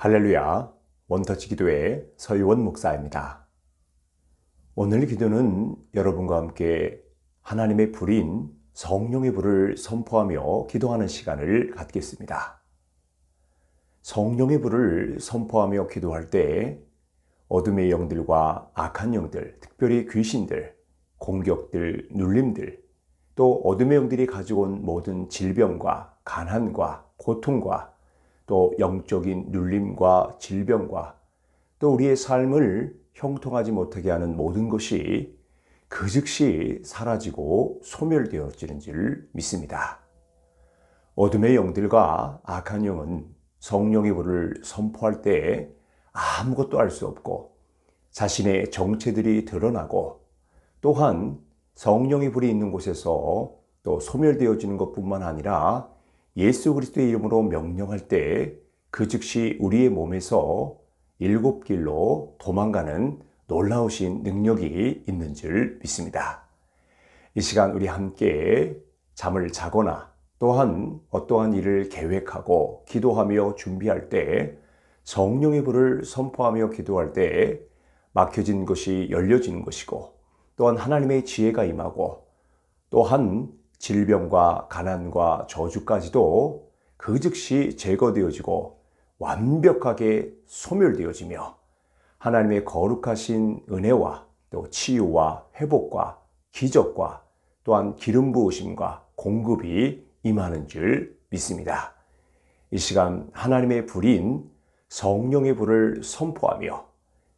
할렐루야 원터치 기도회 서유원 목사입니다. 오늘 기도는 여러분과 함께 하나님의 불인 성령의 불을 선포하며 기도하는 시간을 갖겠습니다. 성령의 불을 선포하며 기도할 때 어둠의 영들과 악한 영들, 특별히 귀신들, 공격들, 눌림들, 또 어둠의 영들이 가지고 온 모든 질병과 가난과 고통과 또 영적인 눌림과 질병과 또 우리의 삶을 형통하지 못하게 하는 모든 것이 그 즉시 사라지고 소멸되어지는지를 믿습니다. 어둠의 영들과 악한 영은 성령의 불을 선포할 때 아무것도 알 수 없고 자신의 정체들이 드러나고 또한 성령의 불이 있는 곳에서 또 소멸되어지는 것뿐만 아니라 예수 그리스도의 이름으로 명령할 때 그 즉시 우리의 몸에서 일곱 길로 도망가는 놀라우신 능력이 있는 줄 믿습니다. 이 시간 우리 함께 잠을 자거나 또한 어떠한 일을 계획하고 기도하며 준비할 때 성령의 불을 선포하며 기도할 때 막혀진 것이 열려지는 것이고 또한 하나님의 지혜가 임하고 또한 질병과 가난과 저주까지도 그 즉시 제거되어지고 완벽하게 소멸되어지며 하나님의 거룩하신 은혜와 또 치유와 회복과 기적과 또한 기름 부으심과 공급이 임하는 줄 믿습니다. 이 시간 하나님의 불인 성령의 불을 선포하며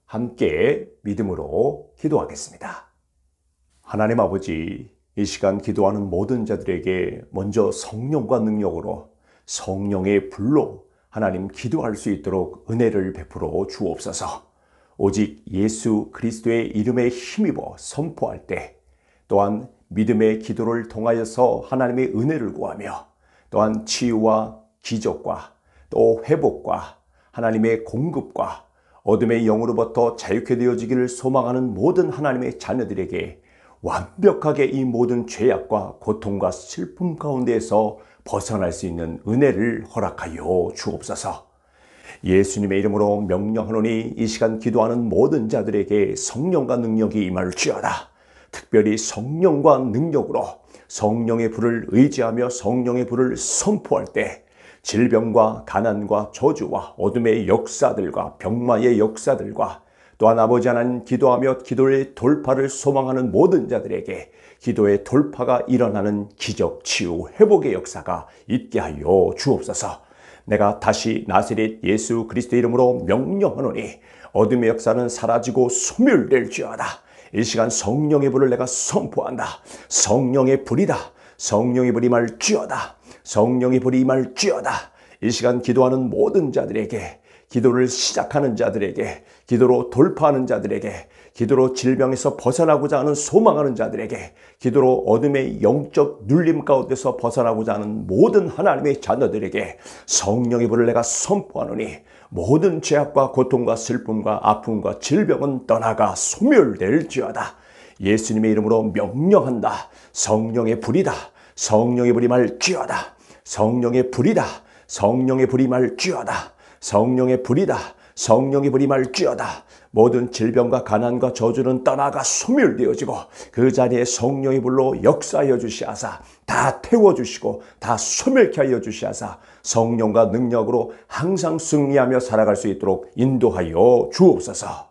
함께 믿음으로 기도하겠습니다. 하나님 아버지, 이 시간 기도하는 모든 자들에게 먼저 성령과 능력으로 성령의 불로 하나님 기도할 수 있도록 은혜를 베풀어 주옵소서. 오직 예수 그리스도의 이름에 힘입어 선포할 때 또한 믿음의 기도를 통하여서 하나님의 은혜를 구하며 또한 치유와 기적과 또 회복과 하나님의 공급과 어둠의 영으로부터 자유케 되어지기를 소망하는 모든 하나님의 자녀들에게 완벽하게 이 모든 죄악과 고통과 슬픔 가운데에서 벗어날 수 있는 은혜를 허락하여 주옵소서. 예수님의 이름으로 명령하노니 이 시간 기도하는 모든 자들에게 성령과 능력이 임할지어다. 특별히 성령과 능력으로 성령의 불을 의지하며 성령의 불을 선포할 때 질병과 가난과 저주와 어둠의 역사들과 병마의 역사들과 또한 아버지 하나님 기도하며 기도의 돌파를 소망하는 모든 자들에게 기도의 돌파가 일어나는 기적, 치유, 회복의 역사가 있게 하여 주옵소서. 내가 다시 나세렛 예수 그리스도 이름으로 명령하노니 어둠의 역사는 사라지고 소멸될지어다. 이 시간 성령의 불을 내가 선포한다. 성령의 불이다. 성령의 불이 말지어다. 성령의 불이 말지어다. 이 시간 기도하는 모든 자들에게 기도를 시작하는 자들에게 기도로 돌파하는 자들에게 기도로 질병에서 벗어나고자 하는 소망하는 자들에게 기도로 어둠의 영적 눌림 가운데서 벗어나고자 하는 모든 하나님의 자녀들에게 성령의 불을 내가 선포하노니 모든 죄악과 고통과 슬픔과 아픔과 질병은 떠나가 소멸될지어다. 예수님의 이름으로 명령한다. 성령의 불이다. 성령의 불이 말지어다. 성령의 불이다. 성령의 불이 말지어다. 성령의 불이다. 성령의 불이 말지어다. 모든 질병과 가난과 저주는 떠나가 소멸되어지고 그 자리에 성령의 불로 역사하여 주시하사 다 태워주시고 다 소멸케 하여 주시하사 성령과 능력으로 항상 승리하며 살아갈 수 있도록 인도하여 주옵소서.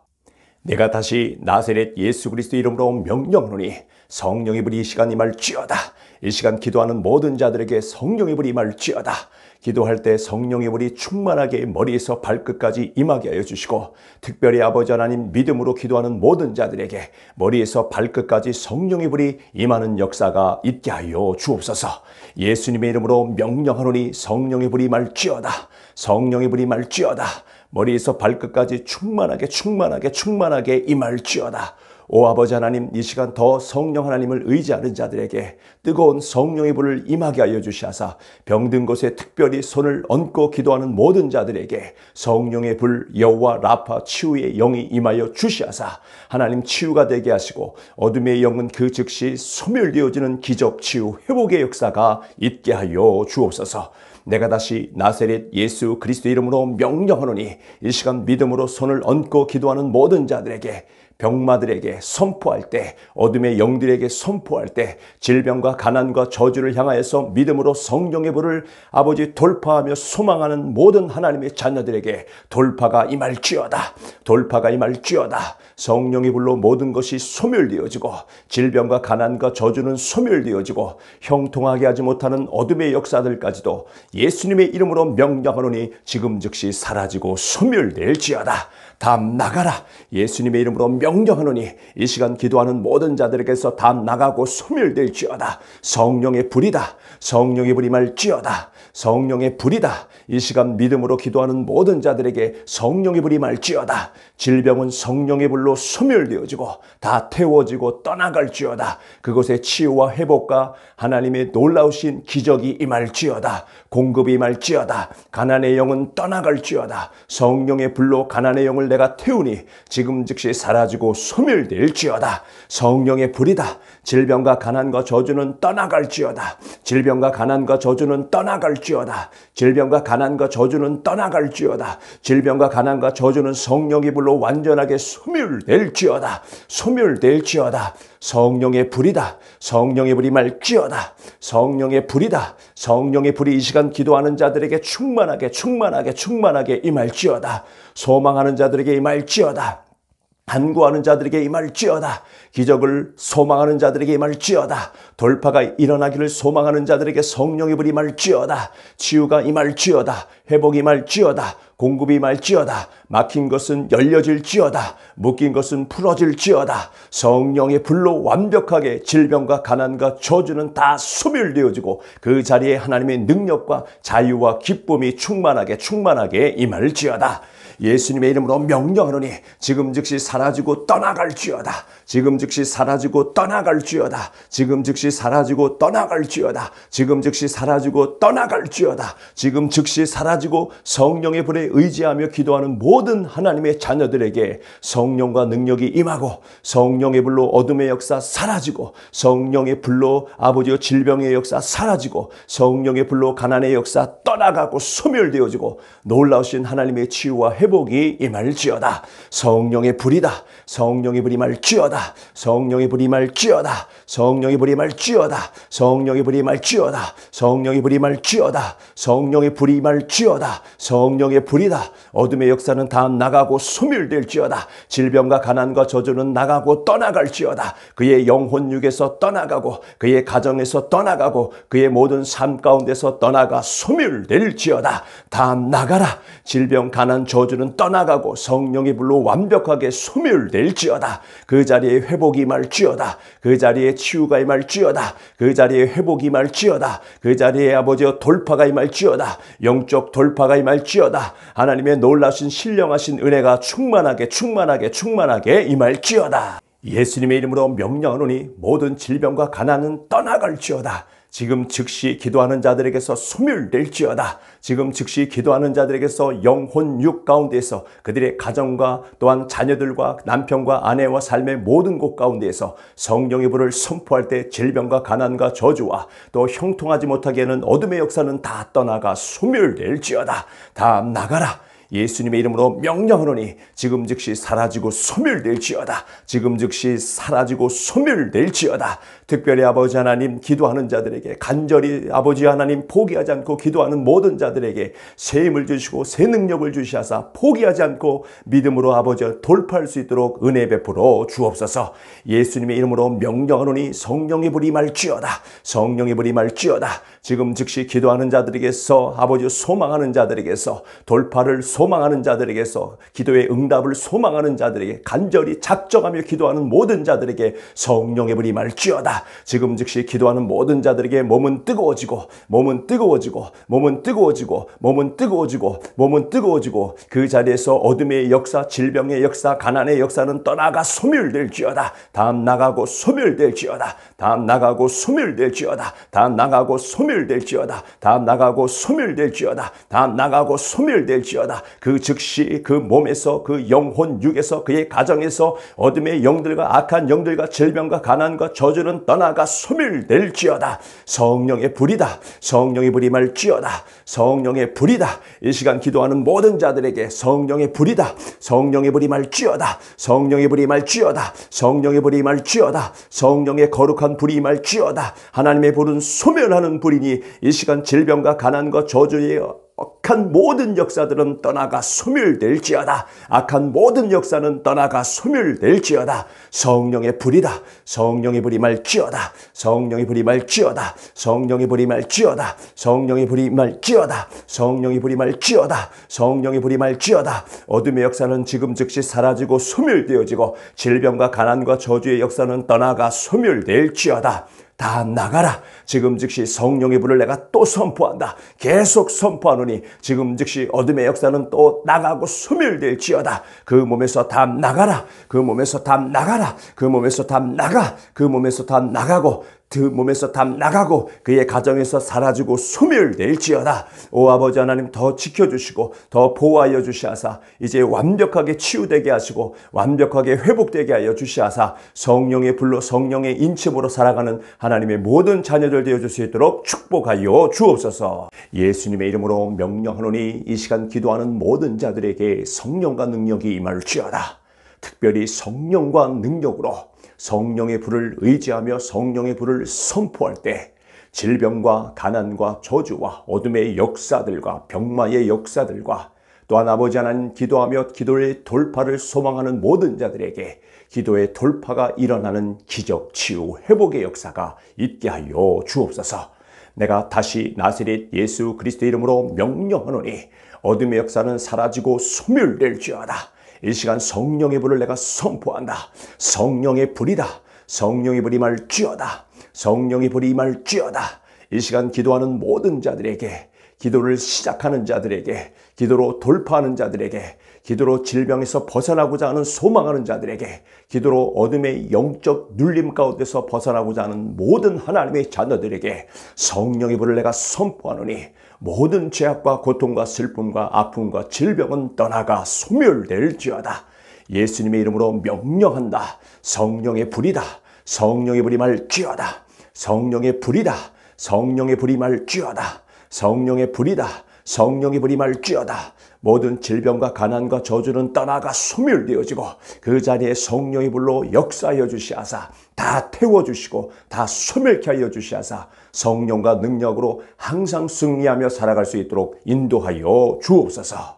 내가 다시 나세렛 예수 그리스도 이름으로 명령하노니 성령의 불이 시간이 말지어다 이 시간 기도하는 모든 자들에게 성령의 불이 임할지어다. 기도할 때 성령의 불이 충만하게 머리에서 발끝까지 임하게 하여 주시고 특별히 아버지 하나님 믿음으로 기도하는 모든 자들에게 머리에서 발끝까지 성령의 불이 임하는 역사가 있게 하여 주옵소서. 예수님의 이름으로 명령하노니 성령의 불이 말지어다. 성령의 불이 말지어다. 머리에서 발끝까지 충만하게 충만하게 충만하게 임할지어다. 오 아버지 하나님 이 시간 더 성령 하나님을 의지하는 자들에게 뜨거운 성령의 불을 임하게 하여 주시하사 병든 곳에 특별히 손을 얹고 기도하는 모든 자들에게 성령의 불 여호와 라파 치유의 영이 임하여 주시하사 하나님 치유가 되게 하시고 어둠의 영은 그 즉시 소멸되어지는 기적 치유 회복의 역사가 있게 하여 주옵소서. 내가 다시 나세렛 예수 그리스도 이름으로 명령하노니 이 시간 믿음으로 손을 얹고 기도하는 모든 자들에게 병마들에게 선포할 때, 어둠의 영들에게 선포할 때, 질병과 가난과 저주를 향하여서 믿음으로 성령의 불을 아버지 돌파하며 소망하는 모든 하나님의 자녀들에게 돌파가 임할지어다. 돌파가 임할지어다. 성령의 불로 모든 것이 소멸되어지고 질병과 가난과 저주는 소멸되어지고 형통하게 하지 못하는 어둠의 역사들까지도 예수님의 이름으로 명령하노니 지금 즉시 사라지고 소멸될지어다. 담 나가라. 예수님의 이름으로 명령하노니 이 시간 기도하는 모든 자들에게서 담 나가고 소멸될지어다. 성령의 불이다. 성령의 불이 말지어다. 성령의 불이다. 이 시간 믿음으로 기도하는 모든 자들에게 성령의 불이 말지어다. 질병은 성령의 불로 소멸되어지고 다 태워지고 떠나갈지어다. 그곳에 치유와 회복과 하나님의 놀라우신 기적이 임할지어다. 공급이 임할지어다. 가난의 영은 떠나갈지어다. 성령의 불로 가난의 영을 내가 태우니 지금 즉시 사라지고 소멸될지어다. 성령의 불이다. 질병과 가난과 저주는 떠나갈지어다. 질병과 가난과 저주는 떠나갈지어다. 질병과 가난과 저주는 떠나갈지어다. 질병과 가난과 저주는 성령의 불로 완전하게 소멸될지어다. 소멸될지어다. 성령의 불이다. 성령의 불이 말지어다. 성령의 불이다. 성령의 불이 이 시간 기도하는 자들에게 충만하게 충만하게 충만하게 임할지어다. 소망하는 자들에게 임할지어다. 간구하는 자들에게 임할지어다. 기적을 소망하는 자들에게 임할지어다. 돌파가 일어나기를 소망하는 자들에게 성령의 불이 임할지어다. 치유가 임할지어다. 회복이 임할지어다. 공급이 임할지어다. 막힌 것은 열려질지어다. 묶인 것은 풀어질지어다. 성령의 불로 완벽하게 질병과 가난과 저주는 다 소멸되어지고 그 자리에 하나님의 능력과 자유와 기쁨이 충만하게 충만하게 임할지어다. 예수님의 이름으로 명령하노니 지금 즉시 사라지고 떠나갈지어다. 지금 즉시 사라지고 떠나갈지어다. 지금 즉시 사라지고 떠나갈지어다. 지금 즉시 사라지고 떠나갈지어다. 지금 즉시 사라지고 성령의 불에 의지하며 기도하는 모든 하나님의 자녀들에게 성령과 능력이 임하고 성령의 불로 어둠의 역사 사라지고 성령의 불로 아버지여 질병의 역사 사라지고 성령의 불로 가난의 역사 떠나가고 소멸되어지고 놀라우신 하나님의 치유와 회복이 임할지어다. 성령의 불이다. 성령의 불이 말지어다. 지어다 성령의 불이 말지어다 성령의 불이 말지어다 성령의 불이 말지어다 성령의 불이 말지어다 성령의 불이 말지어다 성령의 불이다 어둠의 역사는 다 나가고 소멸될지어다 질병과 가난과 저주는 나가고 떠나갈지어다 그의 영혼 육에서 떠나가고 그의 가정에서 떠나가고 그의 모든 삶 가운데서 떠나가 소멸될지어다 다 나가라 질병 가난 저주는 떠나가고 성령의 불로 완벽하게 소멸될지어다 그자리 자리에 회복이 말지어다. 그 자리에 치유가 임할지어다. 그 자리에 회복이 말할지어다그 자리에 아버지여 돌파가 임할지어다. 영적 돌파가 임할지어다. 하나님의 놀라신 신령하신 은혜가 충만하게 충만하게 충만하게 임할지어다. 예수님의 이름으로 명령하노니 모든 질병과 가난은 떠나갈지어다. 지금 즉시 기도하는 자들에게서 소멸될지어다. 지금 즉시 기도하는 자들에게서 영혼 육 가운데에서 그들의 가정과 또한 자녀들과 남편과 아내와 삶의 모든 곳 가운데에서 성령의 불을 선포할 때 질병과 가난과 저주와 또 형통하지 못하게 하는 어둠의 역사는 다 떠나가 소멸될지어다. 다 나가라. 예수님의 이름으로 명령하노니 지금 즉시 사라지고 소멸될지어다. 지금 즉시 사라지고 소멸될지어다. 특별히 아버지 하나님 기도하는 자들에게 간절히 아버지 하나님 포기하지 않고 기도하는 모든 자들에게 새 힘을 주시고 새 능력을 주시하사 포기하지 않고 믿음으로 아버지를 돌파할 수 있도록 은혜 베풀어 주옵소서 예수님의 이름으로 명령하노니 성령이 부림할지어다 성령이 부림할지어다 지금 즉시 기도하는 자들에게서 아버지 소망하는 자들에게서 돌파를 소망하는 자들에게서 기도의 응답을 소망하는 자들에게 간절히 작정하며 기도하는 모든 자들에게 성령의 부림할지어다 지금 즉시 기도하는 모든 자들에게 몸은 뜨거워지고, 몸은 뜨거워지고, 몸은 뜨거워지고, 몸은 뜨거워지고, 몸은 뜨거워지고, 그 자리에서 어둠의 역사, 질병의 역사, 가난의 역사는 떠나가 소멸될지어다. 다음 나가고 소멸될지어다. 다음 나가고 소멸될지어다. 다음 나가고 소멸될지어다. 다음 나가고 소멸될지어다. 다음 나가고 소멸될지어다. 그 즉시 그 몸에서 그 영혼 육에서 그의 가정에서 어둠의 영들과 악한 영들과 질병과 가난과 저주는 떠나가 소멸될지어다. 성령의 불이다. 성령의 불이 말지어다. 성령의 불이다. 이 시간 기도하는 모든 자들에게 성령의 불이다. 성령의 불이 말지어다. 성령의 불이 말지어다. 성령의 불이 말지어다. 성령의 거룩한 불이 말지어다. 하나님의 불은 소멸하는 불이니 이 시간 질병과 가난과 저주의 악한 모든 역사들은 떠나가 소멸될지어다. 악한 모든 역사는 떠나가 소멸될지어다. 성령의 불이다. 성령의 불이 말지어다. 성령의 불이 말지어다. 성령의 불이 말지어다. 성령의 불이 말지어다. 성령의 불이 말지어다. 성령의 불이 말지어다. 어둠의 역사는 지금 즉시 사라지고 소멸되어지고 질병과 가난과 저주의 역사는 떠나가 소멸될지어다. 다 나가라. 지금 즉시 성령의 불을 내가 또 선포한다. 계속 선포하노니 지금 즉시 어둠의 역사는 또 나가고 소멸될지어다. 그 몸에서 다 나가라. 그 몸에서 다 나가라. 그 몸에서 다 나가. 그 몸에서 다 나가고 그 몸에서 담 나가고 그의 가정에서 사라지고 소멸될지어다. 오 아버지 하나님 더 지켜주시고 더 보호하여 주시하사 이제 완벽하게 치유되게 하시고 완벽하게 회복되게 하여 주시하사 성령의 불로 성령의 인침으로 살아가는 하나님의 모든 자녀들 되어줄 수 있도록 축복하여 주옵소서. 예수님의 이름으로 명령하노니 이 시간 기도하는 모든 자들에게 성령과 능력이 임할지어다. 특별히 성령과 능력으로 성령의 불을 의지하며 성령의 불을 선포할 때 질병과 가난과 저주와 어둠의 역사들과 병마의 역사들과 또한 아버지 하나님 기도하며 기도의 돌파를 소망하는 모든 자들에게 기도의 돌파가 일어나는 기적, 치유, 회복의 역사가 있게 하여 주옵소서. 내가 다시 나세렛 예수 그리스도 이름으로 명령하노니 어둠의 역사는 사라지고 소멸될지어다. 이 시간 성령의 불을 내가 선포한다. 성령의 불이다. 성령의 불이 말쥐어다. 성령의 불이 말쥐어다. 이 시간 기도하는 모든 자들에게 기도를 시작하는 자들에게 기도로 돌파하는 자들에게 기도로 질병에서 벗어나고자 하는 소망하는 자들에게 기도로 어둠의 영적 눌림 가운데서 벗어나고자 하는 모든 하나님의 자녀들에게 성령의 불을 내가 선포하노니 모든 죄악과 고통과 슬픔과 아픔과 질병은 떠나가 소멸될지어다. 예수님의 이름으로 명령한다. 성령의 불이다. 성령의 불이 말지어다. 성령의 불이다. 성령의 불이 말지어다. 성령의 불이다. 성령의 불이 말지어다. 모든 질병과 가난과 저주는 떠나가 소멸되어지고 그 자리에 성령의 불로 역사하여 주시하사 다 태워주시고 다 소멸케 하여 주시하사 성령과 능력으로 항상 승리하며 살아갈 수 있도록 인도하여 주옵소서.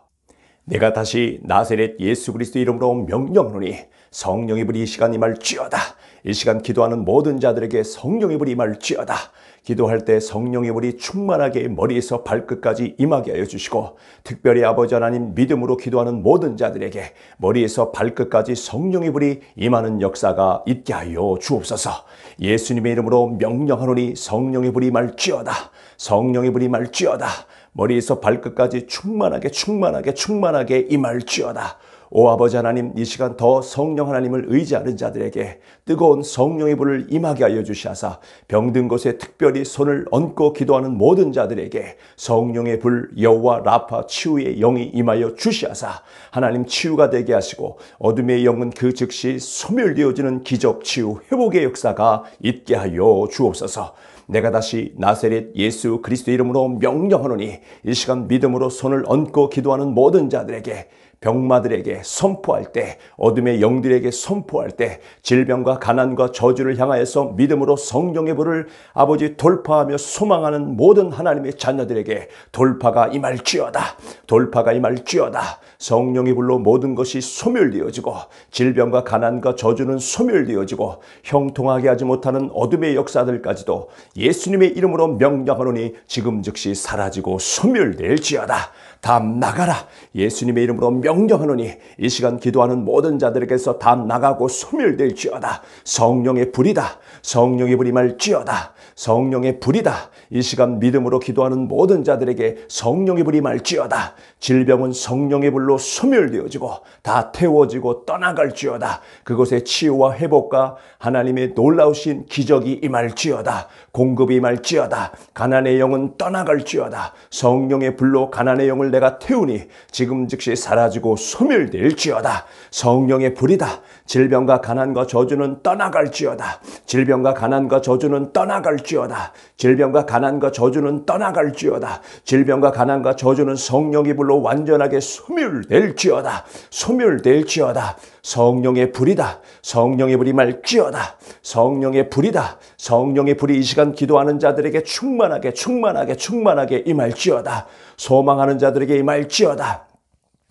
내가 다시 나세렛 예수 그리스도 이름으로 명령하노니 성령의 불이 이 시간 임할지어다. 이 시간 기도하는 모든 자들에게 성령의 불이 임할지어다. 기도할 때 성령의 불이 충만하게 머리에서 발끝까지 임하게 하여 주시고 특별히 아버지 하나님 믿음으로 기도하는 모든 자들에게 머리에서 발끝까지 성령의 불이 임하는 역사가 있게 하여 주옵소서 예수님의 이름으로 명령하노니 성령의 불이 말지어다 성령의 불이 말지어다 머리에서 발끝까지 충만하게 충만하게 충만하게 임할지어다 오 아버지 하나님 이 시간 더 성령 하나님을 의지하는 자들에게 뜨거운 성령의 불을 임하게 하여 주시하사 병든 곳에 특별히 손을 얹고 기도하는 모든 자들에게 성령의 불 여호와 라파 치유의 영이 임하여 주시하사 하나님 치유가 되게 하시고 어둠의 영은 그 즉시 소멸되어지는 기적 치유 회복의 역사가 있게 하여 주옵소서. 내가 다시 나세렛 예수 그리스도 이름으로 명령하노니 이 시간 믿음으로 손을 얹고 기도하는 모든 자들에게 병마들에게 선포할 때, 어둠의 영들에게 선포할 때, 질병과 가난과 저주를 향하여서 믿음으로 성령의 불을 아버지 돌파하며 소망하는 모든 하나님의 자녀들에게 돌파가 임할지어다. 돌파가 임할지어다. 성령의 불로 모든 것이 소멸되어지고 질병과 가난과 저주는 소멸되어지고 형통하게 하지 못하는 어둠의 역사들까지도 예수님의 이름으로 명령하노니 지금 즉시 사라지고 소멸될지어다. 담 나가라. 예수님의 이름으로 명령하노니 이 시간 기도하는 모든 자들에게서 담 나가고 소멸될지어다. 성령의 불이다. 성령의 불이 말지어다. 성령의 불이다. 이 시간 믿음으로 기도하는 모든 자들에게 성령의 불이 말지어다. 질병은 성령의 불로 소멸되어지고 다 태워지고 떠나갈지어다. 그것의 치유와 회복과 하나님의 놀라우신 기적이 임할지어다. 공급이 임할지어다. 가난의 영은 떠나갈지어다. 성령의 불로 가난의 영을 내가 태우니 지금 즉시 사라지고 소멸될지어다. 성령의 불이다. 질병과 가난과 저주는 떠나갈지어다. 질병과 가난과 저주는 떠나갈지어다. 질병과 가난과 저주는 떠나갈지어다. 질병과 가난과 저주는 성령의 불로 완전하게 소멸될지어다. 소멸될지어다. 성령의 불이다. 성령의 불이 말지어다. 성령의 불이다. 성령의 불이 이 시간 기도하는 자들에게 충만하게 충만하게 충만하게 임할지어다. 소망하는 자들에게 임할지어다.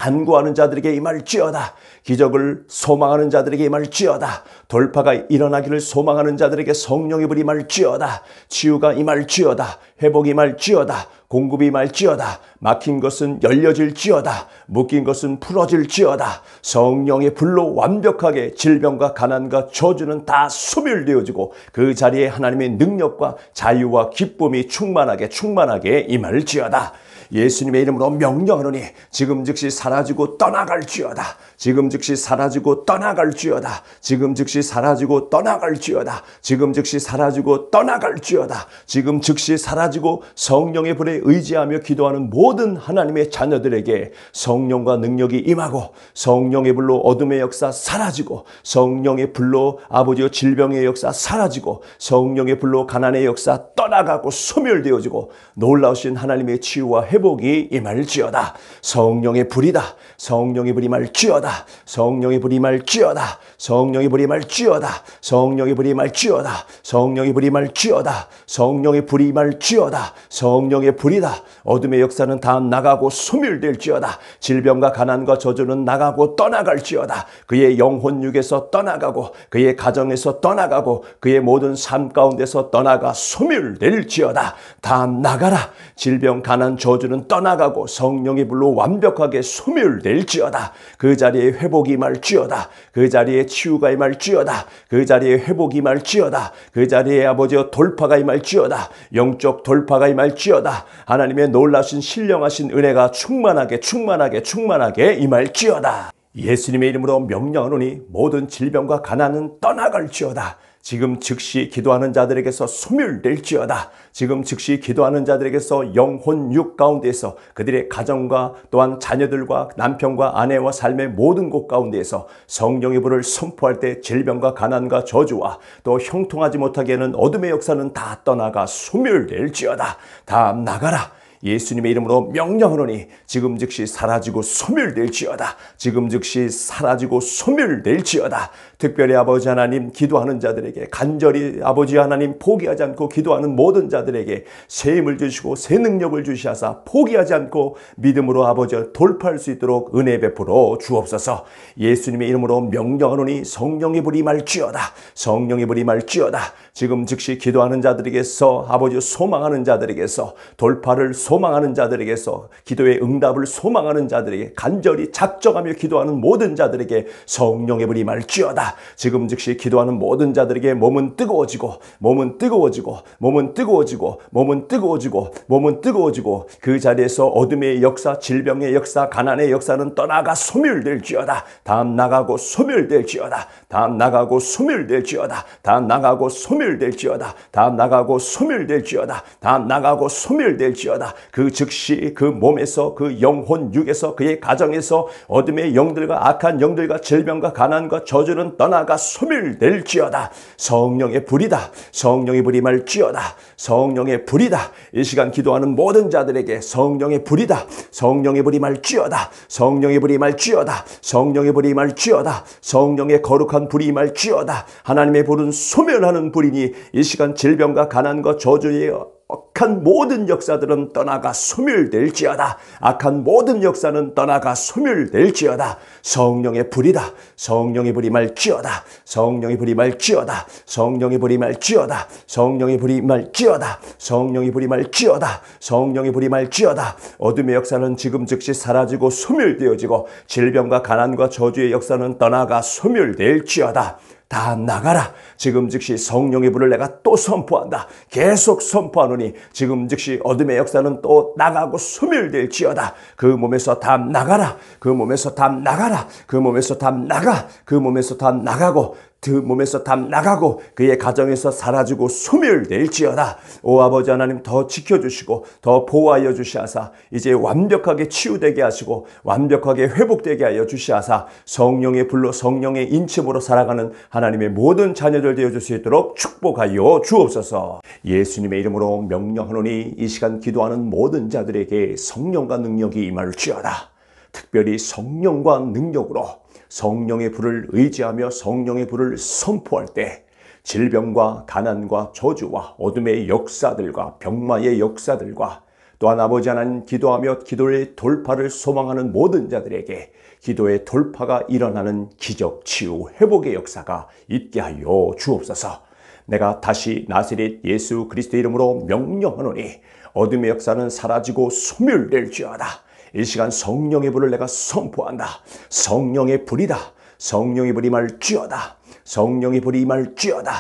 간구하는 자들에게 임할지어다. 기적을 소망하는 자들에게 임할지어다. 돌파가 일어나기를 소망하는 자들에게 성령의 불이 임할지어다. 치유가 임할지어다. 회복이 임할지어다. 공급이 임할지어다. 막힌 것은 열려질지어다. 묶인 것은 풀어질지어다. 성령의 불로 완벽하게 질병과 가난과 저주는 다 소멸되어지고 그 자리에 하나님의 능력과 자유와 기쁨이 충만하게 충만하게 임할지어다. 예수님의 이름으로 명령하노니 지금 즉시 사라지고 떠나갈주여다 지금 즉시 사라지고 떠나갈지어다. 지금 즉시 사라지고 떠나갈지어다. 지금 즉시 사라지고 떠나갈지어다. 지금 즉시 사라지고 성령의 불에 의지하며 기도하는 모든 하나님의 자녀들에게 성령과 능력이 임하고 성령의 불로 어둠의 역사 사라지고 성령의 불로 아버지의 질병의 역사 사라지고 성령의 불로 가난의 역사 떠나가고 소멸되어지고 놀라우신 하나님의 치유와 회복 회복이 임할지어다. 성령의 불이다. 성령의 불이 말지어다. 성령의 불이 말지어다. 성령의 불이 말지어다. 성령의 불이 말지어다. 성령의 불이 말지어다. 성령의 불이 말지어다. 성령의 불이다. 어둠의 역사는 다 나가고 소멸될지어다. 질병과 가난과 저주는 나가고 떠나갈지어다. 그의 영혼 육에서 떠나가고 그의 가정에서 떠나가고 그의 모든 삶 가운데서 떠나가 소멸될지어다. 다 나가라. 질병, 가난, 저주 그들은 떠나가고 성령의 불로 완벽하게 소멸될지어다. 그 자리에 회복이 말지어다. 그 자리에 치유가 임할지어다. 그 자리에 회복이 말지어다그 자리에 아버지여 돌파가 임할지어다. 영적 돌파가 임할지어다. 하나님의 놀라신 신령하신 은혜가 충만하게 충만하게 충만하게 임할지어다. 예수님의 이름으로 명령하노니 모든 질병과 가난은 떠나갈지어다. 지금 즉시 기도하는 자들에게서 소멸될지어다. 지금 즉시 기도하는 자들에게서 영혼 육가운데서 그들의 가정과 또한 자녀들과 남편과 아내와 삶의 모든 곳가운데서 성령의 불을 선포할 때 질병과 가난과 저주와 또 형통하지 못하게 하는 어둠의 역사는 다 떠나가 소멸될지어다. 다 나가라. 예수님의 이름으로 명령하노니 지금 즉시 사라지고 소멸될지어다. 지금 즉시 사라지고 소멸될지어다. 특별히 아버지 하나님 기도하는 자들에게 간절히 아버지 하나님 포기하지 않고 기도하는 모든 자들에게 새 힘을 주시고 새 능력을 주시하사 포기하지 않고 믿음으로 아버지 돌파할 수 있도록 은혜 베풀어 주옵소서. 예수님의 이름으로 명령하노니 성령이 부림할지어다. 성령이 부림할지어다. 지금 즉시 기도하는 자들에게서 아버지 소망하는 자들에게서 돌파를 소 소망하는 자들에게서 기도의 응답을 소망하는 자들에게 간절히 작정하며 기도하는 모든 자들에게 성령의 불이 말지어다. 지금 즉시 기도하는 모든 자들에게 몸은 뜨거워지고 몸은 뜨거워지고 몸은 뜨거워지고 몸은 뜨거워지고 몸은 뜨거워지고 그 자리에서 어둠의 역사, 질병의 역사, 가난의 역사는 떠나가 소멸될지어다. 다음 나가고 소멸될지어다. 다음 나가고 소멸될지어다. 다음 나가고 소멸될지어다. 다음 나가고 소멸될지어다. 다음 나가고 소멸될지어다. 그 즉시 그 몸에서 그 영혼 육에서 그의 가정에서 어둠의 영들과 악한 영들과 질병과 가난과 저주는 떠나가 소멸될지어다. 성령의 불이다. 성령의 불이 말지어다. 성령의 불이다. 이 시간 기도하는 모든 자들에게 성령의 불이다. 성령의 불이 말지어다. 성령의 불이 말지어다. 성령의 불이 말지어다. 성령의 거룩한 불이 말지어다. 하나님의 불은 소멸하는 불이니 이 시간 질병과 가난과 저주의 악한 모든 역사들은 떠나가 소멸될지어다. 악한 모든 역사는 떠나가 소멸될지어다. 성령의 불이다. 성령의 불이 말지어다. 성령의 불이 말지어다. 성령의 불이 말지어다. 성령의 불이 말지어다. 성령의 불이 말지어다. 성령의 불이 말지어다. 어둠의 역사는 지금 즉시 사라지고 소멸되어지고 질병과 가난과 저주의 역사는 떠나가 소멸될지어다. 다 나가라. 지금 즉시 성령의 불을 내가 또 선포한다. 계속 선포하노니 지금 즉시 어둠의 역사는 또 나가고 소멸될지어다. 그 몸에서 다 나가라. 그 몸에서 다 나가라. 그 몸에서 다 나가. 그 몸에서 다 나가고 그 몸에서 담 나가고 그의 가정에서 사라지고 소멸될지어다. 오 아버지 하나님 더 지켜주시고 더 보호하여 주시하사 이제 완벽하게 치유되게 하시고 완벽하게 회복되게 하여 주시하사 성령의 불로 성령의 인침으로 살아가는 하나님의 모든 자녀들 되어줄 수 있도록 축복하여 주옵소서. 예수님의 이름으로 명령하노니 이 시간 기도하는 모든 자들에게 성령과 능력이 임할지어다. 특별히 성령과 능력으로 성령의 불을 의지하며 성령의 불을 선포할 때 질병과 가난과 저주와 어둠의 역사들과 병마의 역사들과 또한 아버지 하나님 기도하며 기도의 돌파를 소망하는 모든 자들에게 기도의 돌파가 일어나는 기적, 치유, 회복의 역사가 있게 하여 주옵소서. 내가 다시 나세렛 예수 그리스도 이름으로 명령하노니 어둠의 역사는 사라지고 소멸될지어다. 이 시간 성령의 불을 내가 선포한다. 성령의 불이다. 성령의 불이 말쥐어다. 성령의 불이 말쥐어다.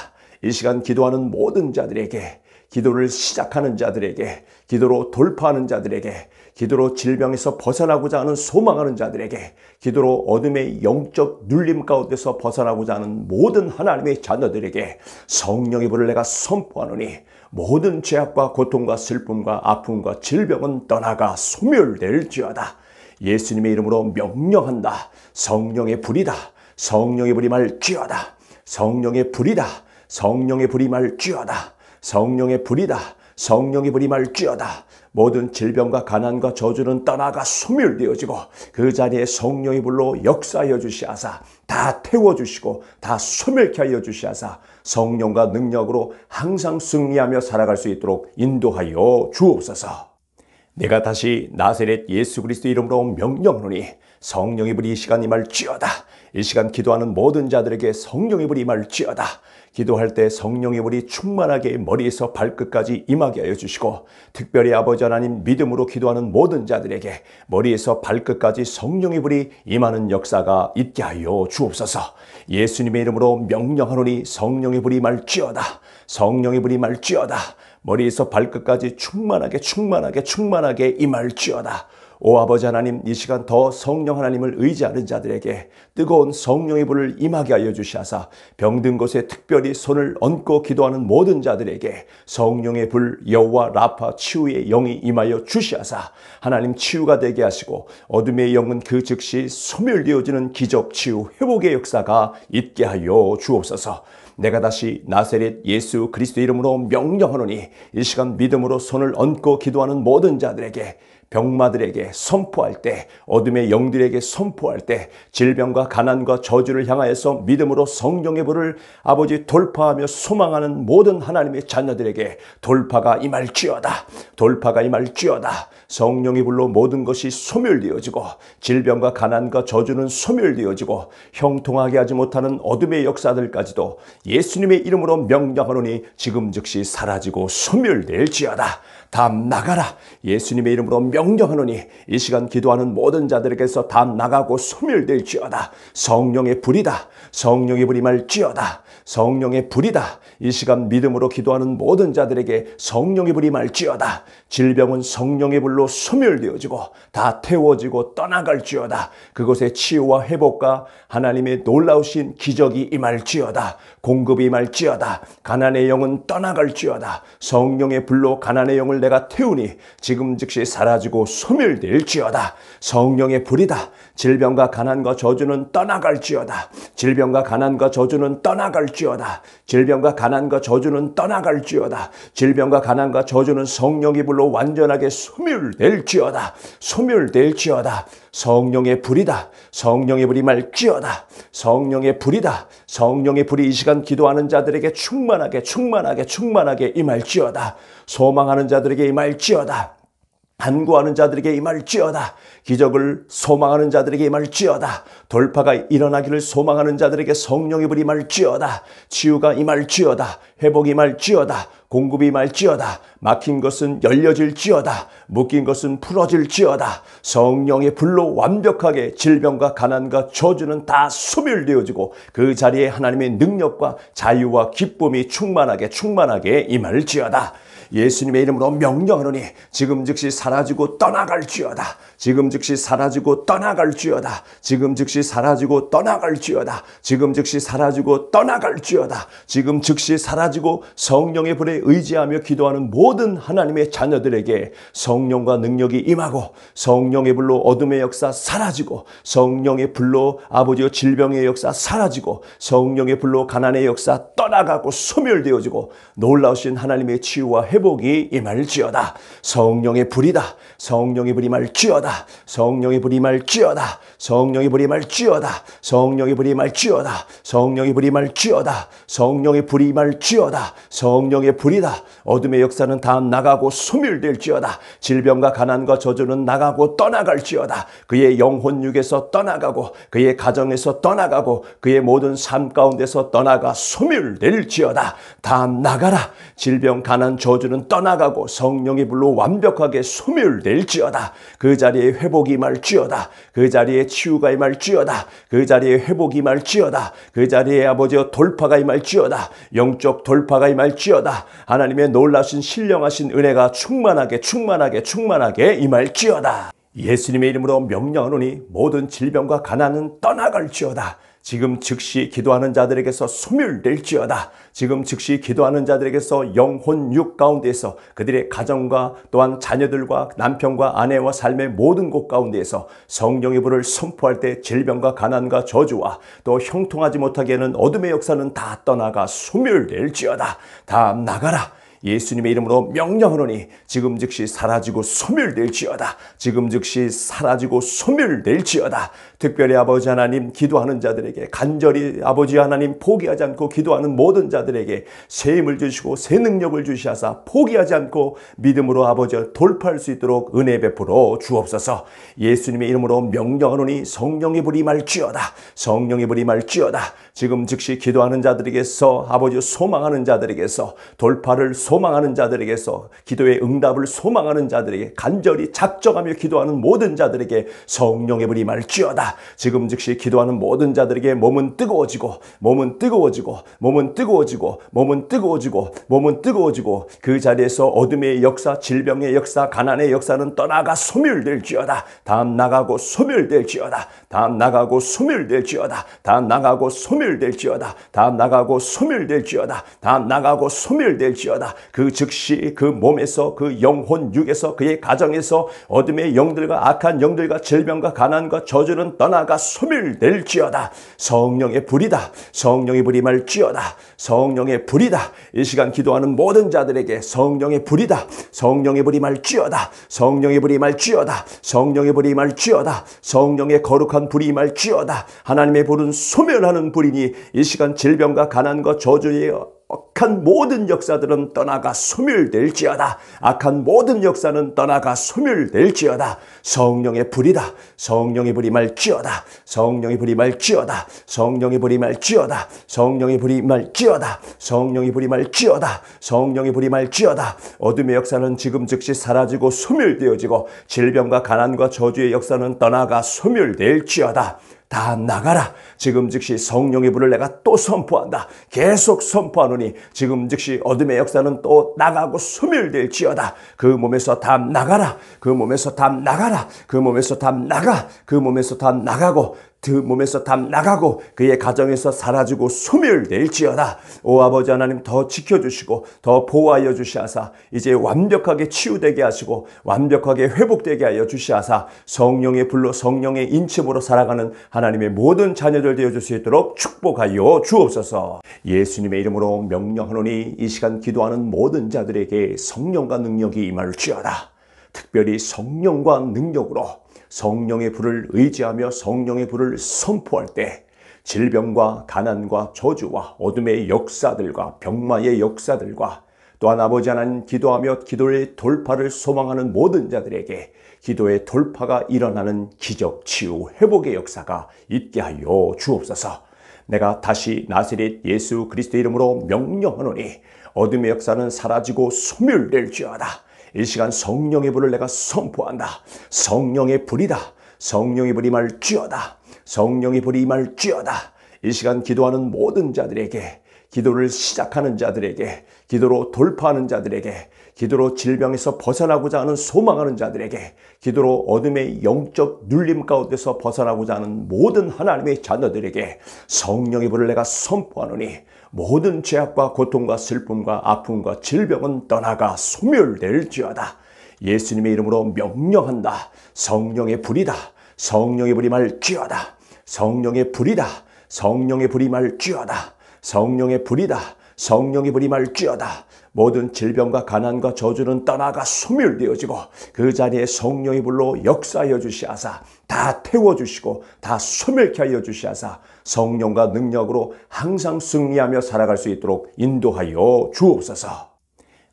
이 시간 기도하는 모든 자들에게 기도를 시작하는 자들에게 기도로 돌파하는 자들에게 기도로 질병에서 벗어나고자 하는 소망하는 자들에게 기도로 어둠의 영적 눌림 가운데서 벗어나고자 하는 모든 하나님의 자녀들에게 성령의 불을 내가 선포하노니 모든 죄악과 고통과 슬픔과 아픔과 질병은 떠나가 소멸될지어다. 예수님의 이름으로 명령한다. 성령의 불이다. 성령의 불이 말지어다. 성령의 불이다. 성령의 불이 말지어다. 성령의 불이다. 성령의 불이 말지어다. 모든 질병과 가난과 저주는 떠나가 소멸되어지고 그 자리에 성령의 불로 역사여 주시하사 다 태워주시고 다 소멸케 하여 주시하사 성령과 능력으로 항상 승리하며 살아갈 수 있도록 인도하여 주옵소서. 내가 다시 나세렛 예수 그리스도 이름으로 명령하노니 성령의 불이 이 시간 임할쥐어다이 시간 기도하는 모든 자들에게 성령의 불이 임할쥐어다 기도할 때 성령의 불이 충만하게 머리에서 발끝까지 임하게 하여 주시고 특별히 아버지 하나님 믿음으로 기도하는 모든 자들에게 머리에서 발끝까지 성령의 불이 임하는 역사가 있게 하여 주옵소서. 예수님의 이름으로 명령하노니 성령의 불이 말지어다. 성령의 불이 말지어다. 머리에서 발끝까지 충만하게 충만하게 충만하게 임할지어다. 오 아버지 하나님 이 시간 더 성령 하나님을 의지하는 자들에게 뜨거운 성령의 불을 임하게 하여 주시하사 병든 곳에 특별히 손을 얹고 기도하는 모든 자들에게 성령의 불 여호와 라파 치유의 영이 임하여 주시하사 하나님 치유가 되게 하시고 어둠의 영은 그 즉시 소멸되어지는 기적 치유 회복의 역사가 있게 하여 주옵소서. 내가 다시 나세렛 예수 그리스도 이름으로 명령하노니 이 시간 믿음으로 손을 얹고 기도하는 모든 자들에게 병마들에게 선포할 때, 어둠의 영들에게 선포할 때, 질병과 가난과 저주를 향하여서 믿음으로 성령의 불을 아버지 돌파하며 소망하는 모든 하나님의 자녀들에게 돌파가 임할지어다. 돌파가 임할지어다. 성령의 불로 모든 것이 소멸되어지고 질병과 가난과 저주는 소멸되어지고 형통하게 하지 못하는 어둠의 역사들까지도 예수님의 이름으로 명령하노니 지금 즉시 사라지고 소멸될지어다. 담 나가라. 예수님의 이름으로 명령하노니 이 시간 기도하는 모든 자들에게서 담 나가고 소멸될지어다. 성령의 불이다. 성령의 불이 말지어다. 성령의 불이다. 이 시간 믿음으로 기도하는 모든 자들에게 성령의 불이 말지어다. 질병은 성령의 불로 소멸되어지고 다 태워지고 떠나갈지어다. 그곳에 치유와 회복과 하나님의 놀라우신 기적이 임할지어다. 공급이 말지어다 가난의 영은 떠나갈지어다 성령의 불로 가난의 영을 내가 태우니 지금 즉시 사라지고 소멸될지어다 성령의 불이다 질병과 가난과 저주는 떠나갈지어다 질병과 가난과 저주는 떠나갈지어다 질병과 가난과 저주는 떠나갈지어다 질병과 가난과 저주는 성령의 불로 완전하게 소멸될지어다 소멸될지어다 성령의 불이다 성령의 불이 말지어다 성령의 불이다 성령의 불이 이 시간 기도하는 자들에게 충만하게 충만하게 충만하게 임할지어다. 소망하는 자들에게 임할지어다. 간구하는 자들에게 임할지어다. 기적을 소망하는 자들에게 임할지어다. 돌파가 일어나기를 소망하는 자들에게 성령의 불이 임할지어다. 치유가 임할지어다. 회복이 임할지어다. 공급이 말지어다. 막힌 것은 열려질지어다. 묶인 것은 풀어질지어다. 성령의 불로 완벽하게 질병과 가난과 저주는 다 소멸되어지고 그 자리에 하나님의 능력과 자유와 기쁨이 충만하게 충만하게 임할지어다. 예수님의 이름으로 명령하노니 지금 즉시 사라지고 떠나갈지어다. 지금 즉시 사라지고 떠나갈지어다. 지금 즉시 사라지고 떠나갈지어다. 지금 즉시 사라지고 떠나갈지어다. 지금 즉시 사라지고 성령의 불에 의지하며 기도하는 모든 하나님의 자녀들에게 성령과 능력이 임하고 성령의 불로 어둠의 역사 사라지고 성령의 불로 아버지의 질병의 역사 사라지고 성령의 불로 가난의 역사 떠나가고 소멸되어지고 놀라우신 하나님의 치유와 회복이 임할지어다. 성령의 불이다. 성령의 불이 말지어다. 지어다 성령이 부림할 지어다 성령이 부림할 지어다 성령이 부림할 지어다 성령이 부림할 지어다 성령이 부림할 지어다 성령의 불이다 어둠의 역사는 다 나가고 소멸될지어다 질병과 가난과 저주는 나가고 떠나갈지어다 그의 영혼 육에서 떠나가고 그의 가정에서 떠나가고 그의 모든 삶 가운데서 떠나가 소멸될지어다 다 나가라 질병 가난 저주는 떠나가고 성령의 불로 완벽하게 소멸될지어다 그자리 자리에 회복이 말지어다. 그 자리에 치유가 임할지어다. 그 자리에 회복이 말지어다그 자리에 아버지여 돌파가 임할지어다. 영적 돌파가 임할지어다. 하나님의 놀라신 신령하신 은혜가 충만하게 충만하게 충만하게 임할지어다. 예수님의 이름으로 명령하노니 모든 질병과 가난은 떠나갈지어다. 지금 즉시 기도하는 자들에게서 소멸될지어다. 지금 즉시 기도하는 자들에게서 영혼 육 가운데에서 그들의 가정과 또한 자녀들과 남편과 아내와 삶의 모든 곳 가운데에서 성령의 불을 선포할 때 질병과 가난과 저주와 또 형통하지 못하게 하는 어둠의 역사는 다 떠나가 소멸될지어다. 다 나가라. 예수님의 이름으로 명령하노니 지금 즉시 사라지고 소멸될지어다. 지금 즉시 사라지고 소멸될지어다. 특별히 아버지 하나님 기도하는 자들에게 간절히 아버지 하나님 포기하지 않고 기도하는 모든 자들에게 새 힘을 주시고 새 능력을 주시하사 포기하지 않고 믿음으로 아버지를 돌파할 수 있도록 은혜 베풀어 주옵소서 예수님의 이름으로 명령하노니 성령이 부림할지어다 성령이 부림할지어다 지금 즉시 기도하는 자들에게서 아버지 소망하는 자들에게서 돌파를 소망하는 자들에게서 기도의 응답을 소망하는 자들에게 간절히 작정하며 기도하는 모든 자들에게 성령의 부림할지어다 지금 즉시 기도하는 모든 자들에게 몸은 뜨거워지고, 몸은 뜨거워지고, 몸은 뜨거워지고, 몸은 뜨거워지고, 몸은 뜨거워지고, 그 자리에서 어둠의 역사, 질병의 역사, 가난의 역사는 떠나가 소멸될지어다. 다음 나가고 소멸될지어다. 다음 나가고 소멸될지어다. 다음 나가고 소멸될지어다. 다음 나가고 소멸될지어다. 다음 나가고 소멸될지어다. 그 즉시 그 몸에서 그 영혼 육에서 그의 가정에서 어둠의 영들과 악한 영들과 질병과 가난과 저주는 떠나가 소멸될지어다. 성령의 불이다. 성령의 불이 말지어다. 성령의 불이다. 이 시간 기도하는 모든 자들에게 성령의 불이다. 성령의 불이 말지어다. 성령의 불이 말지어다. 성령의 불이 말지어다. 성령의 거룩한 불이 말지어다. 하나님의 불은 소멸하는 불이니 이 시간 질병과 가난과 저주의 악한 모든 역사들은 떠나가 소멸될지어다. 악한 모든 역사는 떠나가 소멸될지어다. 성령의 불이다. 성령의 불이 말지어다. 성령의 불이 말지어다. 성령의 불이 말지어다. 성령의 불이 말지어다. 부어다 성령이 부림할지어다. 성령이 부림할지어다. 어둠의 역사는 지금 즉시 사라지고 소멸되어지고 질병과 가난과 저주의 역사는 떠나가 소멸될지어다. 다 나가라. 지금 즉시 성령의 불을 내가 또 선포한다. 계속 선포하노니 지금 즉시 어둠의 역사는 또 나가고 소멸될지어다. 그 몸에서 다 나가라. 그 몸에서 다 나가라. 그 몸에서 다 나가. 그 몸에서 다 나가고 그 몸에서 다 나가고 그의 가정에서 사라지고 소멸될지어다. 오 아버지 하나님 더 지켜주시고 더 보호하여 주시하사 이제 완벽하게 치유되게 하시고 완벽하게 회복되게 하여 주시하사 성령의 불로 성령의 인침으로 살아가는 하나님의 모든 자녀들 되어줄 수 있도록 축복하여 주옵소서. 예수님의 이름으로 명령하노니 이 시간 기도하는 모든 자들에게 성령과 능력이 임할지어다. 특별히 성령과 능력으로 성령의 불을 의지하며 성령의 불을 선포할 때 질병과 가난과 저주와 어둠의 역사들과 병마의 역사들과 또한 아버지 하나님 기도하며 기도의 돌파를 소망하는 모든 자들에게 기도의 돌파가 일어나는 기적, 치유, 회복의 역사가 있게 하여 주옵소서. 내가 다시 나세렛 예수 그리스도 이름으로 명령하노니 어둠의 역사는 사라지고 소멸될지어다. 이 시간 성령의 불을 내가 선포한다. 성령의 불이다. 성령의 불이 말쥐어다. 성령의 불이 말쥐어다. 이 시간 기도하는 모든 자들에게 기도를 시작하는 자들에게 기도로 돌파하는 자들에게 기도로 질병에서 벗어나고자 하는 소망하는 자들에게 기도로 어둠의 영적 눌림 가운데서 벗어나고자 하는 모든 하나님의 자녀들에게 성령의 불을 내가 선포하노니 모든 죄악과 고통과 슬픔과 아픔과 질병은 떠나가 소멸될지어다. 예수님의 이름으로 명령한다. 성령의 불이다. 성령의 불이 말지어다. 성령의 불이다. 성령의 불이 말지어다. 성령의 불이다. 성령의 불이 말지어다. 모든 질병과 가난과 저주는 떠나가 소멸되어지고 그 자리에 성령의 불로 역사여 주시하사 다 태워주시고 다 소멸케 하여 주시하사 성령과 능력으로 항상 승리하며 살아갈 수 있도록 인도하여 주옵소서.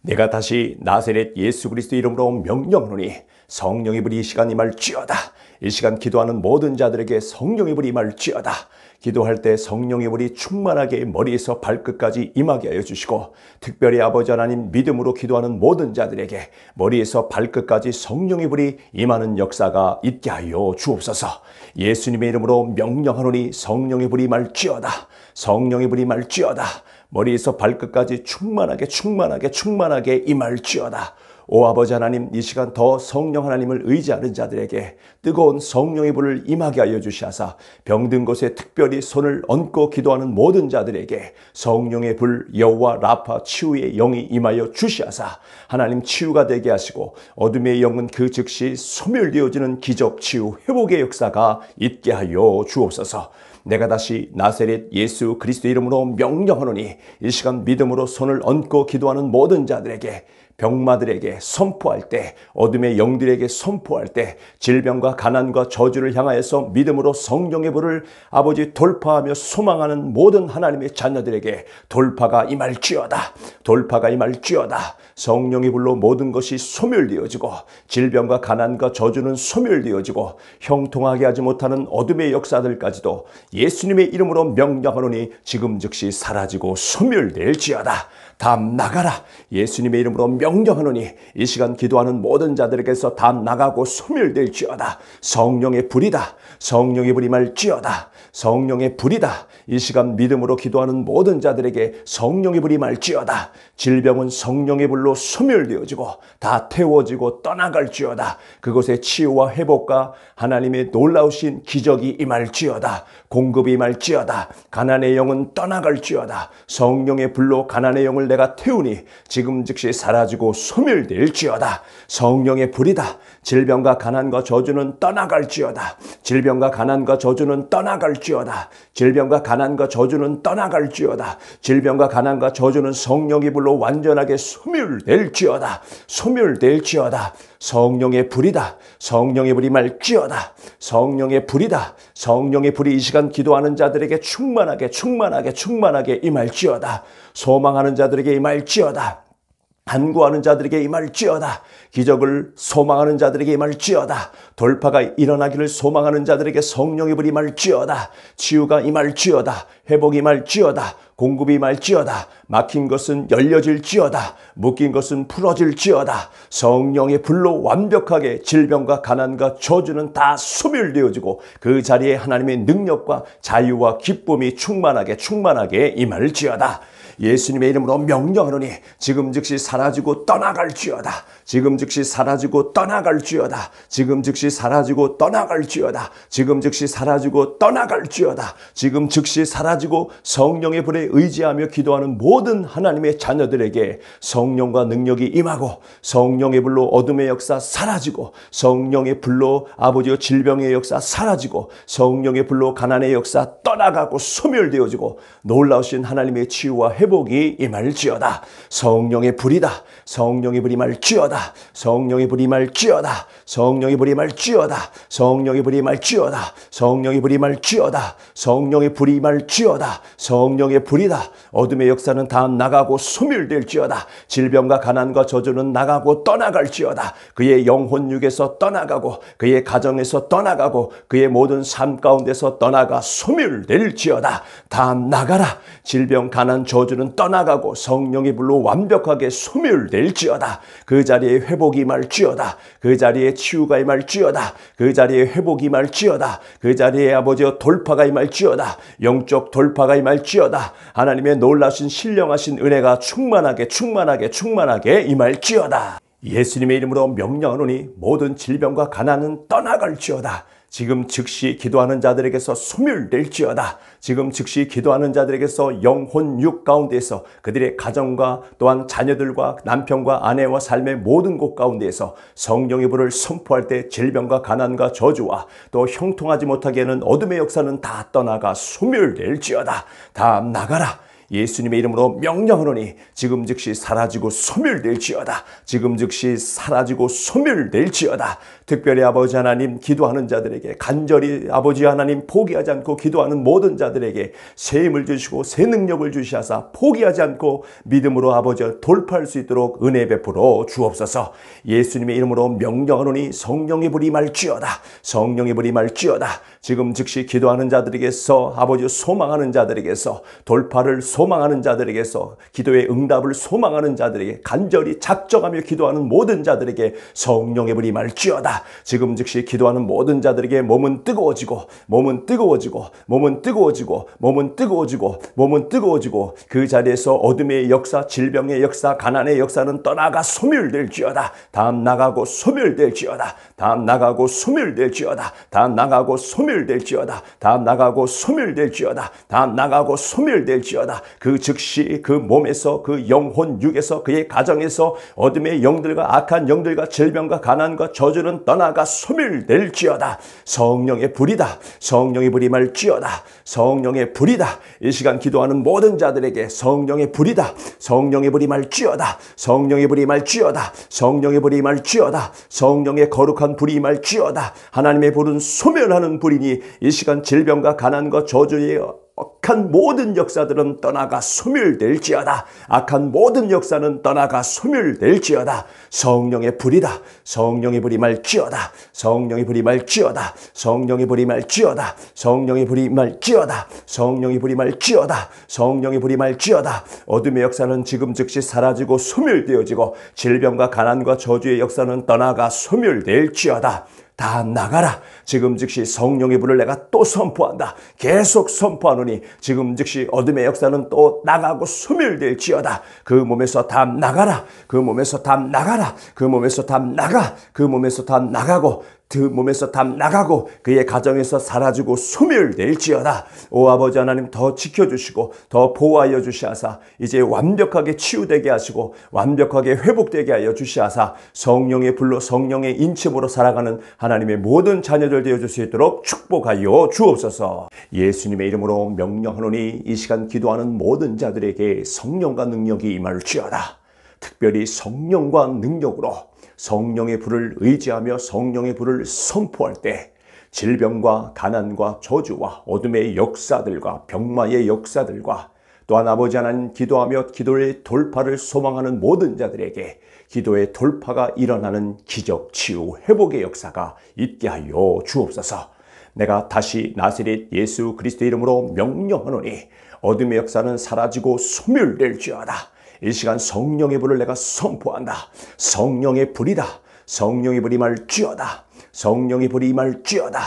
내가 다시 나세렛 예수 그리스도 이름으로 명령하노니 성령의 불이 이 시간 임할지어다. 이 시간 기도하는 모든 자들에게 성령의 불이 임할지어다. 기도할 때 성령의 불이 충만하게 머리에서 발끝까지 임하게 하여 주시고 특별히 아버지 하나님 믿음으로 기도하는 모든 자들에게 머리에서 발끝까지 성령의 불이 임하는 역사가 있게 하여 주옵소서. 예수님의 이름으로 명령하노니 성령의 불이 말지어다. 성령의 불이 말지어다. 머리에서 발끝까지 충만하게 충만하게 충만하게 임할지어다. 오 아버지 하나님 이 시간 더 성령 하나님을 의지하는 자들에게 뜨거운 성령의 불을 임하게 하여 주시하사 병든 곳에 특별히 손을 얹고 기도하는 모든 자들에게 성령의 불 여호와 라파 치유의 영이 임하여 주시하사 하나님 치유가 되게 하시고 어둠의 영은 그 즉시 소멸되어지는 기적 치유 회복의 역사가 있게 하여 주옵소서. 내가 다시 나세렛 예수 그리스도 이름으로 명령하노니 이 시간 믿음으로 손을 얹고 기도하는 모든 자들에게 병마들에게 선포할 때, 어둠의 영들에게 선포할 때, 질병과 가난과 저주를 향하여서 믿음으로 성령의 불을 아버지 돌파하며 소망하는 모든 하나님의 자녀들에게 돌파가 임할지어다. 돌파가 임할지어다. 성령의 불로 모든 것이 소멸되어지고 질병과 가난과 저주는 소멸되어지고 형통하게 하지 못하는 어둠의 역사들까지도 예수님의 이름으로 명령하노니 지금 즉시 사라지고 소멸될지어다. 담 나가라. 예수님의 이름으로 명령하노니 이 시간 기도하는 모든 자들에게서 담 나가고 소멸될지어다. 성령의 불이다. 성령의 불이 말지어다. 성령의 불이다. 이 시간 믿음으로 기도하는 모든 자들에게 성령의 불이 말지어다. 질병은 성령의 불로 소멸되어지고 다 태워지고 떠나갈지어다. 그곳에 치유와 회복과 하나님의 놀라우신 기적이 임할지어다. 공급이 임할지어다. 가난의 영은 떠나갈지어다. 성령의 불로 가난의 영을 내가 태우니 지금 즉시 사라지고 소멸될지어다. 성령의 불이다. 질병과 가난과 저주는 떠나갈지어다. 질병과 가난과 저주는 떠나갈지어다. 떠나지어다 질병과 가난과 저주는 떠나갈지어다. 질병과 가난과 저주는 성령의 불로 완전하게 소멸될지어다. 소멸될지어다. 성령의 불이다. 성령의 불이 말지어다. 성령의 불이다. 성령의 불이 이 시간 기도하는 자들에게 충만하게 충만하게 충만하게 임할지어다. 소망하는 자들에게 임할지어다. 간구하는 자들에게 이 말을 쥐어다 기적을 소망하는 자들에게 이 말을 쥐어다 돌파가 일어나기를 소망하는 자들에게 성령의 불이 말을 쥐어다 치유가 이 말을 쥐어다 회복이 말을 쥐어다 공급이 말할지어다 막힌 것은 열려질지어다. 묶인 것은 풀어질지어다. 성령의 불로 완벽하게 질병과 가난과 저주는 다 소멸되어지고 그 자리에 하나님의 능력과 자유와 기쁨이 충만하게 충만하게 임할지어다. 예수님의 이름으로 명령하노니 지금 즉시 사라지고 떠나갈지어다 지금 즉시 사라지고 떠나갈지어다. 지금 즉시 사라지고 떠나갈지어다. 지금 즉시 사라지고 떠나갈지어다. 지금 즉시 사라지고 성령의 불에 의지하며 기도하는 모든 하나님의 자녀들에게 성령과 능력이 임하고 성령의 불로 어둠의 역사 사라지고 성령의 불로 아버지의 질병의 역사 사라지고 성령의 불로 가난의 역사 떠나가고 소멸되어지고 놀라우신 하나님의 치유와 회복이 임할지어다. 성령의 불이다. 성령의 불이 말지어다. 지어다 성령의 부림할 쥐어다 성령이 부림할 지어다 성령이 부림할 지어다 성령이 부림할 지어다 성령이 부림할 지어다 성령의 불이다 어둠의 역사는 다 나가고 소멸될지어다 질병과 가난과 저주는 나가고 떠나갈지어다 그의 영혼 육에서 떠나가고 그의 가정에서 떠나가고 그의 모든 삶 가운데서 떠나가 소멸될지어다 다 나가라 질병 가난 저주는 떠나가고 성령의 불로 완벽하게 소멸될지어다 그자리 자리에 회복이 말지어다. 그 자리에 치유가 임할지어다. 그 자리에 회복이 말지어다. 그 자리에 아버지여 돌파가 임할지어다. 영적 돌파가 임할지어다. 하나님의 놀라신 신령하신 은혜가 충만하게 충만하게 충만하게 임할지어다. 예수님의 이름으로 명령하노니 모든 질병과 가난은 떠나갈지어다. 지금 즉시 기도하는 자들에게서 소멸될지어다. 지금 즉시 기도하는 자들에게서 영혼 육 가운데에서 그들의 가정과 또한 자녀들과 남편과 아내와 삶의 모든 곳 가운데에서 성령의 불을 선포할 때 질병과 가난과 저주와 또 형통하지 못하게 하는 어둠의 역사는 다 떠나가 소멸될지어다. 다 나가라. 예수님의 이름으로 명령하노니 지금 즉시 사라지고 소멸될지어다. 지금 즉시 사라지고 소멸될지어다. 특별히 아버지 하나님 기도하는 자들에게 간절히 아버지 하나님 포기하지 않고 기도하는 모든 자들에게 새 힘을 주시고 새 능력을 주시하사 포기하지 않고 믿음으로 아버지를 돌파할 수 있도록 은혜 베풀어 주옵소서 예수님의 이름으로 명령하노니 성령의불리말지어다성령의불리말지어다 지금 즉시 기도하는 자들에게서 아버지 소망하는 자들에게서 돌파를 소망하는 자들에게서 기도의 응답을 소망하는 자들에게 간절히 작정하며 기도하는 모든 자들에게 성령의 불이 말지어다 지금 즉시 기도하는 모든 자들에게 몸은 뜨거워지고, 몸은 뜨거워지고, 몸은 뜨거워지고, 몸은 뜨거워지고, 몸은 뜨거워지고, 그 자리에서 어둠의 역사, 질병의 역사, 가난의 역사는 떠나가 소멸될지어다. 다음 나가고 소멸될지어다. 다음 나가고 소멸될지어다. 다음 나가고 소멸될지어다. 다음 나가고 소멸될지어다. 다음 나가고 소멸될지어다. 그 즉시 그 몸에서 그 영혼 육에서 그의 가정에서 어둠의 영들과 악한 영들과 질병과 가난과 저주는 떠나가 소멸될지어다. 성령의 불이다. 성령의 불이 말지어다. 성령의 불이다. 이 시간 기도하는 모든 자들에게 성령의 불이다. 성령의 불이 말지어다. 성령의 불이 말지어다. 성령의 불이 말지어다. 성령의 거룩한 불이 말지어다. 하나님의 불은 소멸하는 불이니 이 시간 질병과 가난과 저주의 악한 모든 역사들은 떠나가 소멸될지어다. 악한 모든 역사는 떠나가 소멸될지어다. 성령의 불이다. 성령의 불이 말지어다. 성령의 불이 말지어다. 성령의 불이 말지어다. 성령의 불이 말지어다. 성령의 불이 말지어다. 성령의 불이 말지어다. 어둠의 역사는 지금 즉시 사라지고 소멸되어지고 질병과 가난과 저주의 역사는 떠나가 소멸될지어다. 다 나가라. 지금 즉시 성령의 불을 내가 또 선포한다. 계속 선포하노니 지금 즉시 어둠의 역사는 또 나가고 소멸될지어다. 그 몸에서 다 나가라. 그 몸에서 다 나가라. 그 몸에서 다 나가. 그 몸에서 다 나가고 그 몸에서 다 나가고 그의 가정에서 사라지고 소멸될지어다. 오 아버지 하나님 더 지켜주시고 더 보호하여 주시하사 이제 완벽하게 치유되게 하시고 완벽하게 회복되게 하여 주시하사 성령의 불로 성령의 인침으로 살아가는 하나님의 모든 자녀들 되어줄 수 있도록 축복하여 주옵소서. 예수님의 이름으로 명령하노니 이 시간 기도하는 모든 자들에게 성령과 능력이 임할지어다. 특별히 성령과 능력으로 성령의 불을 의지하며 성령의 불을 선포할 때 질병과 가난과 저주와 어둠의 역사들과 병마의 역사들과 또한 아버지 하나님 기도하며 기도의 돌파를 소망하는 모든 자들에게 기도의 돌파가 일어나는 기적, 치유, 회복의 역사가 있게 하여 주옵소서. 내가 다시 나세렛 예수 그리스도 이름으로 명령하노니 어둠의 역사는 사라지고 소멸될지어다. 이 시간 성령의 불을 내가 선포한다. 성령의 불이다. 성령의 불이 말쥐어다. 성령의 불이 말쥐어다.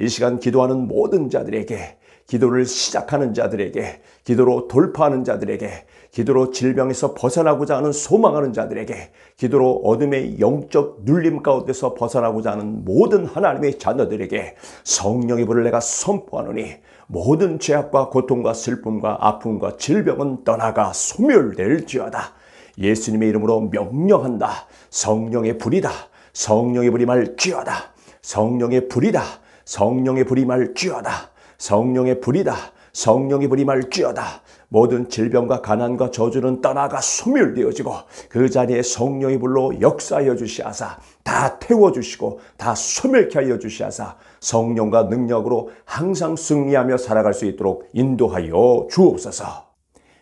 이 시간 기도하는 모든 자들에게 기도를 시작하는 자들에게 기도로 돌파하는 자들에게 기도로 질병에서 벗어나고자 하는 소망하는 자들에게 기도로 어둠의 영적 눌림 가운데서 벗어나고자 하는 모든 하나님의 자녀들에게 성령의 불을 내가 선포하노니 모든 죄악과 고통과 슬픔과 아픔과 질병은 떠나가 소멸될지어다. 예수님의 이름으로 명령한다. 성령의 불이다. 성령의 불이 말지어다. 성령의 불이다. 성령의 불이 말지어다. 성령의 불이다. 성령의 불이 말지어다. 모든 질병과 가난과 저주는 떠나가 소멸되어지고 그 자리에 성령의 불로 역사여 주시하사 다 태워주시고 다 소멸케 하여 주시하사 성령과 능력으로 항상 승리하며 살아갈 수 있도록 인도하여 주옵소서.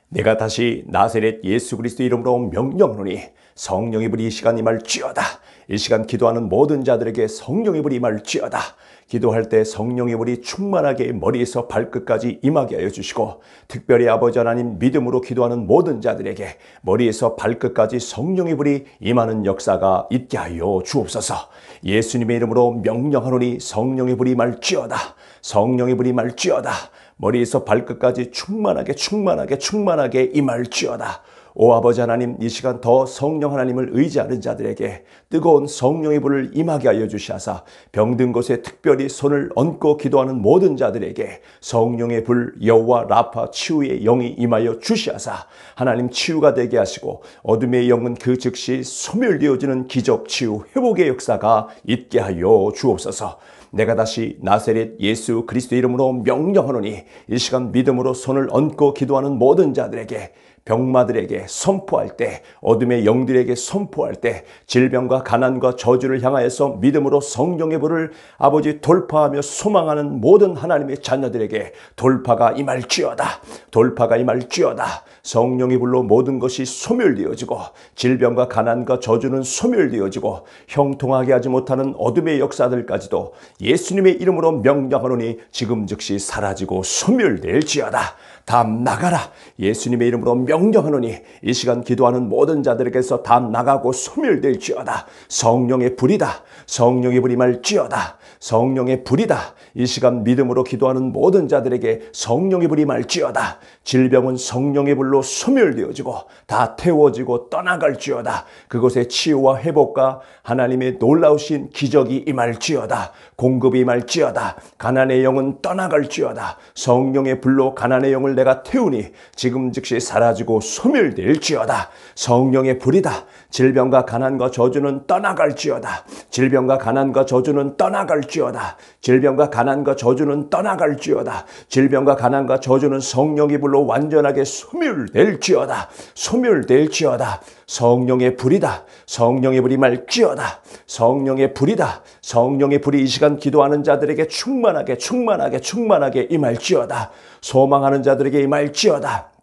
내가 다시 나세렛 예수 그리스도 이름으로 명령하노니 성령의 불이 이 시간 임할지어다. 이 시간 기도하는 모든 자들에게 성령의 불이 임할지어다. 기도할 때 성령의 불이 충만하게 머리에서 발끝까지 임하게 하여 주시고 특별히 아버지 하나님 믿음으로 기도하는 모든 자들에게 머리에서 발끝까지 성령의 불이 임하는 역사가 있게 하여 주옵소서. 예수님의 이름으로 명령하노니 성령의 불이 말지어다. 성령의 불이 말지어다. 머리에서 발끝까지 충만하게 충만하게 충만하게 임할지어다. 오 아버지 하나님 이 시간 더 성령 하나님을 의지하는 자들에게 뜨거운 성령의 불을 임하게 하여 주시하사 병든 곳에 특별히 손을 얹고 기도하는 모든 자들에게 성령의 불 여호와 라파 치유의 영이 임하여 주시하사 하나님 치유가 되게 하시고 어둠의 영은 그 즉시 소멸되어지는 기적 치유 회복의 역사가 있게 하여 주옵소서. 내가 다시 나세렛 예수 그리스도 이름으로 명령하노니 이 시간 믿음으로 손을 얹고 기도하는 모든 자들에게 병마들에게 선포할 때, 어둠의 영들에게 선포할 때, 질병과 가난과 저주를 향하여서 믿음으로 성령의 불을 아버지 돌파하며 소망하는 모든 하나님의 자녀들에게 돌파가 임할지어다. 돌파가 임할지어다. 성령의 불로 모든 것이 소멸되어지고, 질병과 가난과 저주는 소멸되어지고, 형통하게 하지 못하는 어둠의 역사들까지도 예수님의 이름으로 명령하노니 지금 즉시 사라지고 소멸될지어다. 담 나가라. 예수님의 이름으로 명령하노니 이 시간 기도하는 모든 자들에게서 담 나가고 소멸될지어다. 성령의 불이다. 성령의 불이 말지어다. 성령의 불이다. 이 시간 믿음으로 기도하는 모든 자들에게 성령의 불이 말지어다. 질병은 성령의 불로 소멸되어지고 다 태워지고 떠나갈지어다. 그곳에 치유와 회복과 하나님의 놀라우신 기적이 임할지어다. 공급이 임할지어다. 가난의 영은 떠나갈지어다. 성령의 불로 가난의 영을 내가 태우니 지금 즉시 사라지고 소멸될지어다. 성령의 불이다. 질병과 가난과 저주는 떠나갈지어다. 질병과 가난과 저주는 떠나갈지어다. 질병과 가난과 저주는 떠나갈지어다. 질병과 가난과 저주는 성령의 불로 완전하게 소멸될지어다. 소멸될지어다. 성령의 불이다. 성령의 불이 말지어다. 끓어 성령의 불이다. 성령의 불이 이 시간 기도하는 자들에게 충만하게 충만하게 충만하게 임할지어다. 소망하는 자들에게 임할지어다.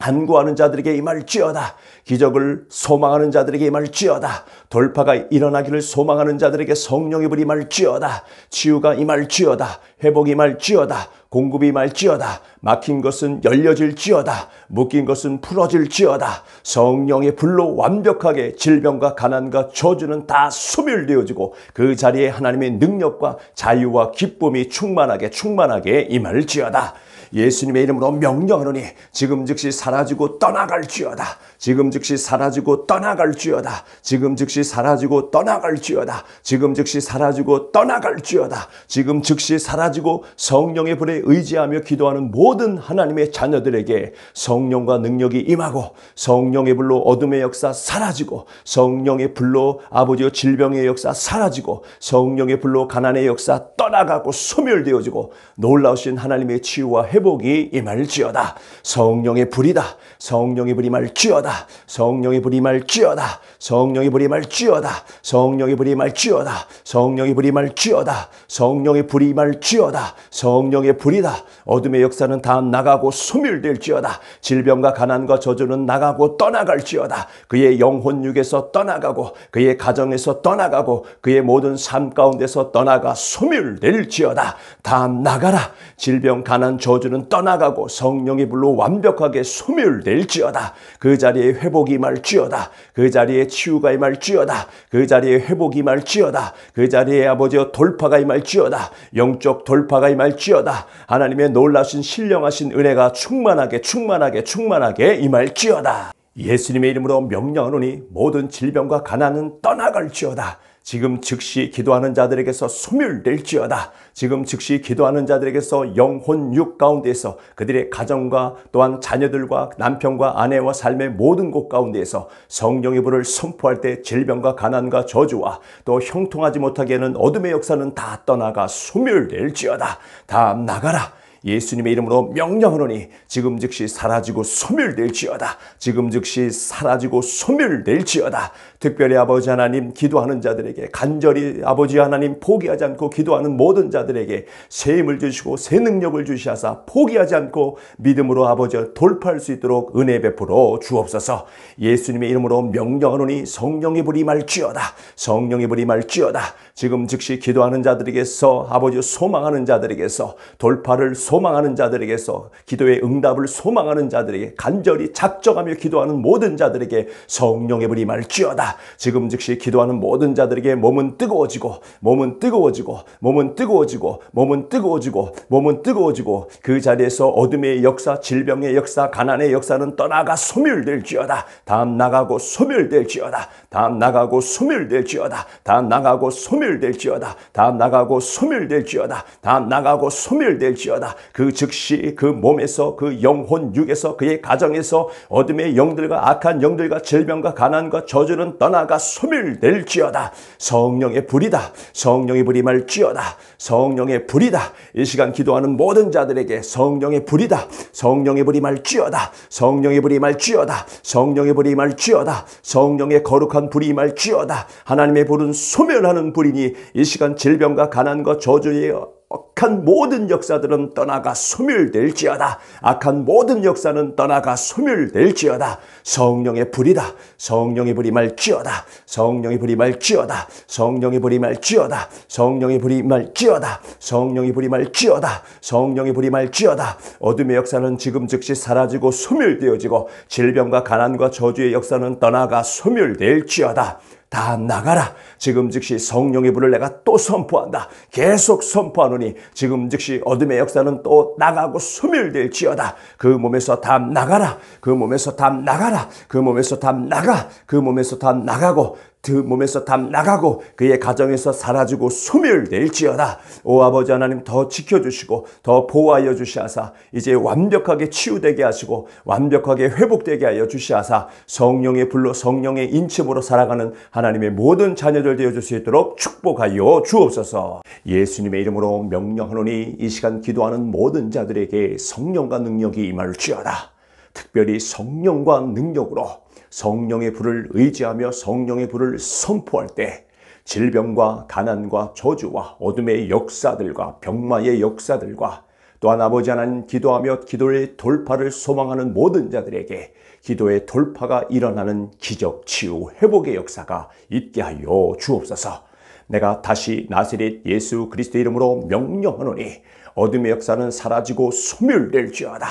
간구하는 자들에게 임할지어다. 기적을 소망하는 자들에게 임할지어다. 돌파가 일어나기를 소망하는 자들에게 성령의 불이 임할지어다. 치유가 임할지어다. 회복이 임할지어다. 공급이 임할지어다. 막힌 것은 열려질지어다. 묶인 것은 풀어질지어다. 성령의 불로 완벽하게 질병과 가난과 저주는 다 소멸되어지고 그 자리에 하나님의 능력과 자유와 기쁨이 충만하게 충만하게 임할지어다. 예수님의 이름으로 명령하노니 지금 즉시 사라지고 떠나갈주여다 지금 즉시 사라지고 떠나갈지어다. 지금 즉시 사라지고 떠나갈지어다. 지금 즉시 사라지고 떠나갈지어다. 지금 즉시 사라지고 성령의 불에 의지하며 기도하는 모든 하나님의 자녀들에게 성령과 능력이 임하고 성령의 불로 어둠의 역사 사라지고 성령의 불로 아버지의 질병의 역사 사라지고 성령의 불로 가난의 역사 떠나가고 소멸되어지고 놀라우신 하나님의 치유와 회 회복이 임할지어다. 성령의 불이다. 성령의 불이 말지어다. 성령의 불이 말지어다. 성령의 불이 말지어다. 성령의 불이 말지어다. 성령의 불이 말지어다. 성령의 불이 말지어다. 성령의 불이다. 어둠의 역사는 다 나가고 소멸될지어다. 질병과 가난과 저주는 나가고 떠나갈지어다. 그의 영혼 육에서 떠나가고 그의 가정에서 떠나가고 그의 모든 삶 가운데서 떠나가 소멸될지어다. 다 나가라. 질병, 가난, 저주 사들은 떠나가고 성령의 불로 완벽하게 소멸될지어다. 그 자리에 회복이 말지어다. 그 자리에 치유가 임할지어다. 그 자리에 회복이 말지어다그 자리에 아버지여 돌파가 임할지어다. 영적 돌파가 임할지어다. 하나님의 놀라신 신령하신 은혜가 충만하게 충만하게 충만하게 임할지어다. 예수님의 이름으로 명령하노니 모든 질병과 가난은 떠나갈지어다. 지금 즉시 기도하는 자들에게서 소멸될지어다. 지금 즉시 기도하는 자들에게서 영혼 육 가운데에서 그들의 가정과 또한 자녀들과 남편과 아내와 삶의 모든 곳 가운데에서 성령의 불을 선포할 때 질병과 가난과 저주와 또 형통하지 못하게 하는 어둠의 역사는 다 떠나가 소멸될지어다. 다 나가라. 예수님의 이름으로 명령하노니 지금 즉시 사라지고 소멸될지어다. 지금 즉시 사라지고 소멸될지어다. 특별히 아버지 하나님 기도하는 자들에게 간절히 아버지 하나님 포기하지 않고 기도하는 모든 자들에게 새 힘을 주시고 새 능력을 주시하사 포기하지 않고 믿음으로 아버지를 돌파할 수 있도록 은혜 베풀어 주옵소서. 예수님의 이름으로 명령하노니 성령의 불이 말지어다. 성령의 불이 말지어다. 지금 즉시 기도하는 자들에게서 아버지 소망하는 자들에게서 돌파를 소망하는 자들에게서 기도의 응답을 소망하는 자들에게 간절히 작정하며 기도하는 모든 자들에게 성령의 불이 말지어다. 지금 즉시 기도하는 모든 자들에게 몸은 뜨거워지고 몸은 뜨거워지고 몸은 뜨거워지고 몸은 뜨거워지고 몸은 뜨거워지고 그 자리에서 어둠의 역사, 질병의 역사, 가난의 역사는 떠나가 소멸될지어다. 다음 나가고 소멸될지어다. 다음 나가고 소멸될지어다. 다음 나가고 소멸될지어다. 다음 나가고 소멸될지어다. 다음 나가고 소멸될지어다. 그 즉시 그 몸에서 그 영혼 육에서 그의 가정에서 어둠의 영들과 악한 영들과 질병과 가난과 저주는 떠나가 소멸될지어다. 성령의 불이다. 성령의 불이 말지어다. 성령의 불이다. 이 시간 기도하는 모든 자들에게 성령의 불이다. 성령의 불이 말지어다. 성령의 불이 말지어다. 성령의 불이 말지어다. 성령의 거룩한 불이 말지어다. 하나님의 불은 소멸하는 불이니 이 시간 질병과 가난과 저주의 악한 모든 역사들은 떠나가 소멸될지어다. 악한 모든 역사는 떠나가 소멸될지어다. 성령의 불이다. 성령의 불이 말지어다. 성령의 불이 말지어다. 성령의 불이 말지어다. 성령의 불이 말지어다. 성령의 불이 말지어다. 성령의 불이 말지어다. 어둠의 역사는 지금 즉시 사라지고 소멸되어지고 질병과 가난과 저주의 역사는 떠나가 소멸될지어다. 다 나가라. 지금 즉시 성령의 불을 내가 또 선포한다. 계속 선포하노니 지금 즉시 어둠의 역사는 또 나가고 소멸될지어다. 그 몸에서 다 나가라. 그 몸에서 다 나가라. 그 몸에서 다 나가. 그 몸에서 다 나가고 그 몸에서 담 나가고 그의 가정에서 사라지고 소멸될지어다. 오 아버지 하나님 더 지켜주시고 더 보호하여 주시하사 이제 완벽하게 치유되게 하시고 완벽하게 회복되게 하여 주시하사 성령의 불로 성령의 인침으로 살아가는 하나님의 모든 자녀들 되어줄 수 있도록 축복하여 주옵소서. 예수님의 이름으로 명령하노니 이 시간 기도하는 모든 자들에게 성령과 능력이 임할지어다. 특별히 성령과 능력으로 성령의 불을 의지하며 성령의 불을 선포할 때 질병과 가난과 저주와 어둠의 역사들과 병마의 역사들과 또한 아버지 하나님 기도하며 기도의 돌파를 소망하는 모든 자들에게 기도의 돌파가 일어나는 기적, 치유, 회복의 역사가 있게 하여 주옵소서. 내가 다시 나세렛 예수 그리스도 이름으로 명령하노니 어둠의 역사는 사라지고 소멸될지어다.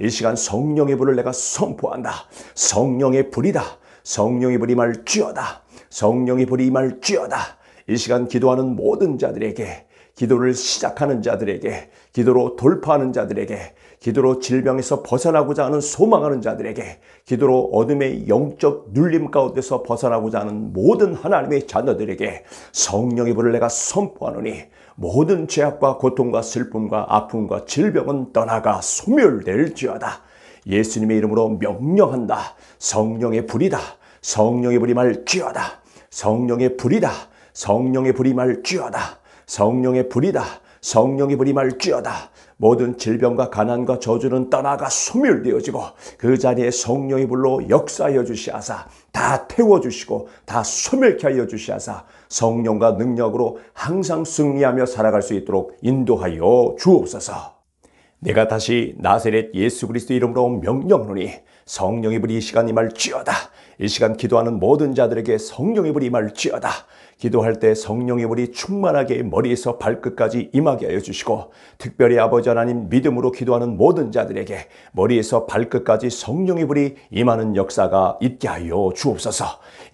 이 시간 성령의 불을 내가 선포한다. 성령의 불이다. 성령의 불이 말쥐어다. 성령의 불이 말쥐어다. 이 시간 기도하는 모든 자들에게 기도를 시작하는 자들에게 기도로 돌파하는 자들에게 기도로 질병에서 벗어나고자 하는 소망하는 자들에게 기도로 어둠의 영적 눌림 가운데서 벗어나고자 하는 모든 하나님의 자녀들에게 성령의 불을 내가 선포하노니 모든 죄악과 고통과 슬픔과 아픔과 질병은 떠나가 소멸될지어다. 예수님의 이름으로 명령한다. 성령의 불이다. 성령의 불이 말지어다. 성령의 불이다. 성령의 불이 말지어다. 성령의 불이다. 성령의 불이 말지어다. 모든 질병과 가난과 저주는 떠나가 소멸되어지고 그 자리에 성령의 불로 역사하여 주시하사 다 태워주시고 다 소멸케 하여 주시하사 성령과 능력으로 항상 승리하며 살아갈 수 있도록 인도하여 주옵소서. 내가 다시 나세렛 예수 그리스도 이름으로 명령하노니 성령의 불이 시간이 말지어다. 이 시간 기도하는 모든 자들에게 성령의 불이 임할지어다. 기도할 때 성령의 불이 충만하게 머리에서 발끝까지 임하게 하여 주시고 특별히 아버지 하나님 믿음으로 기도하는 모든 자들에게 머리에서 발끝까지 성령의 불이 임하는 역사가 있게 하여 주옵소서.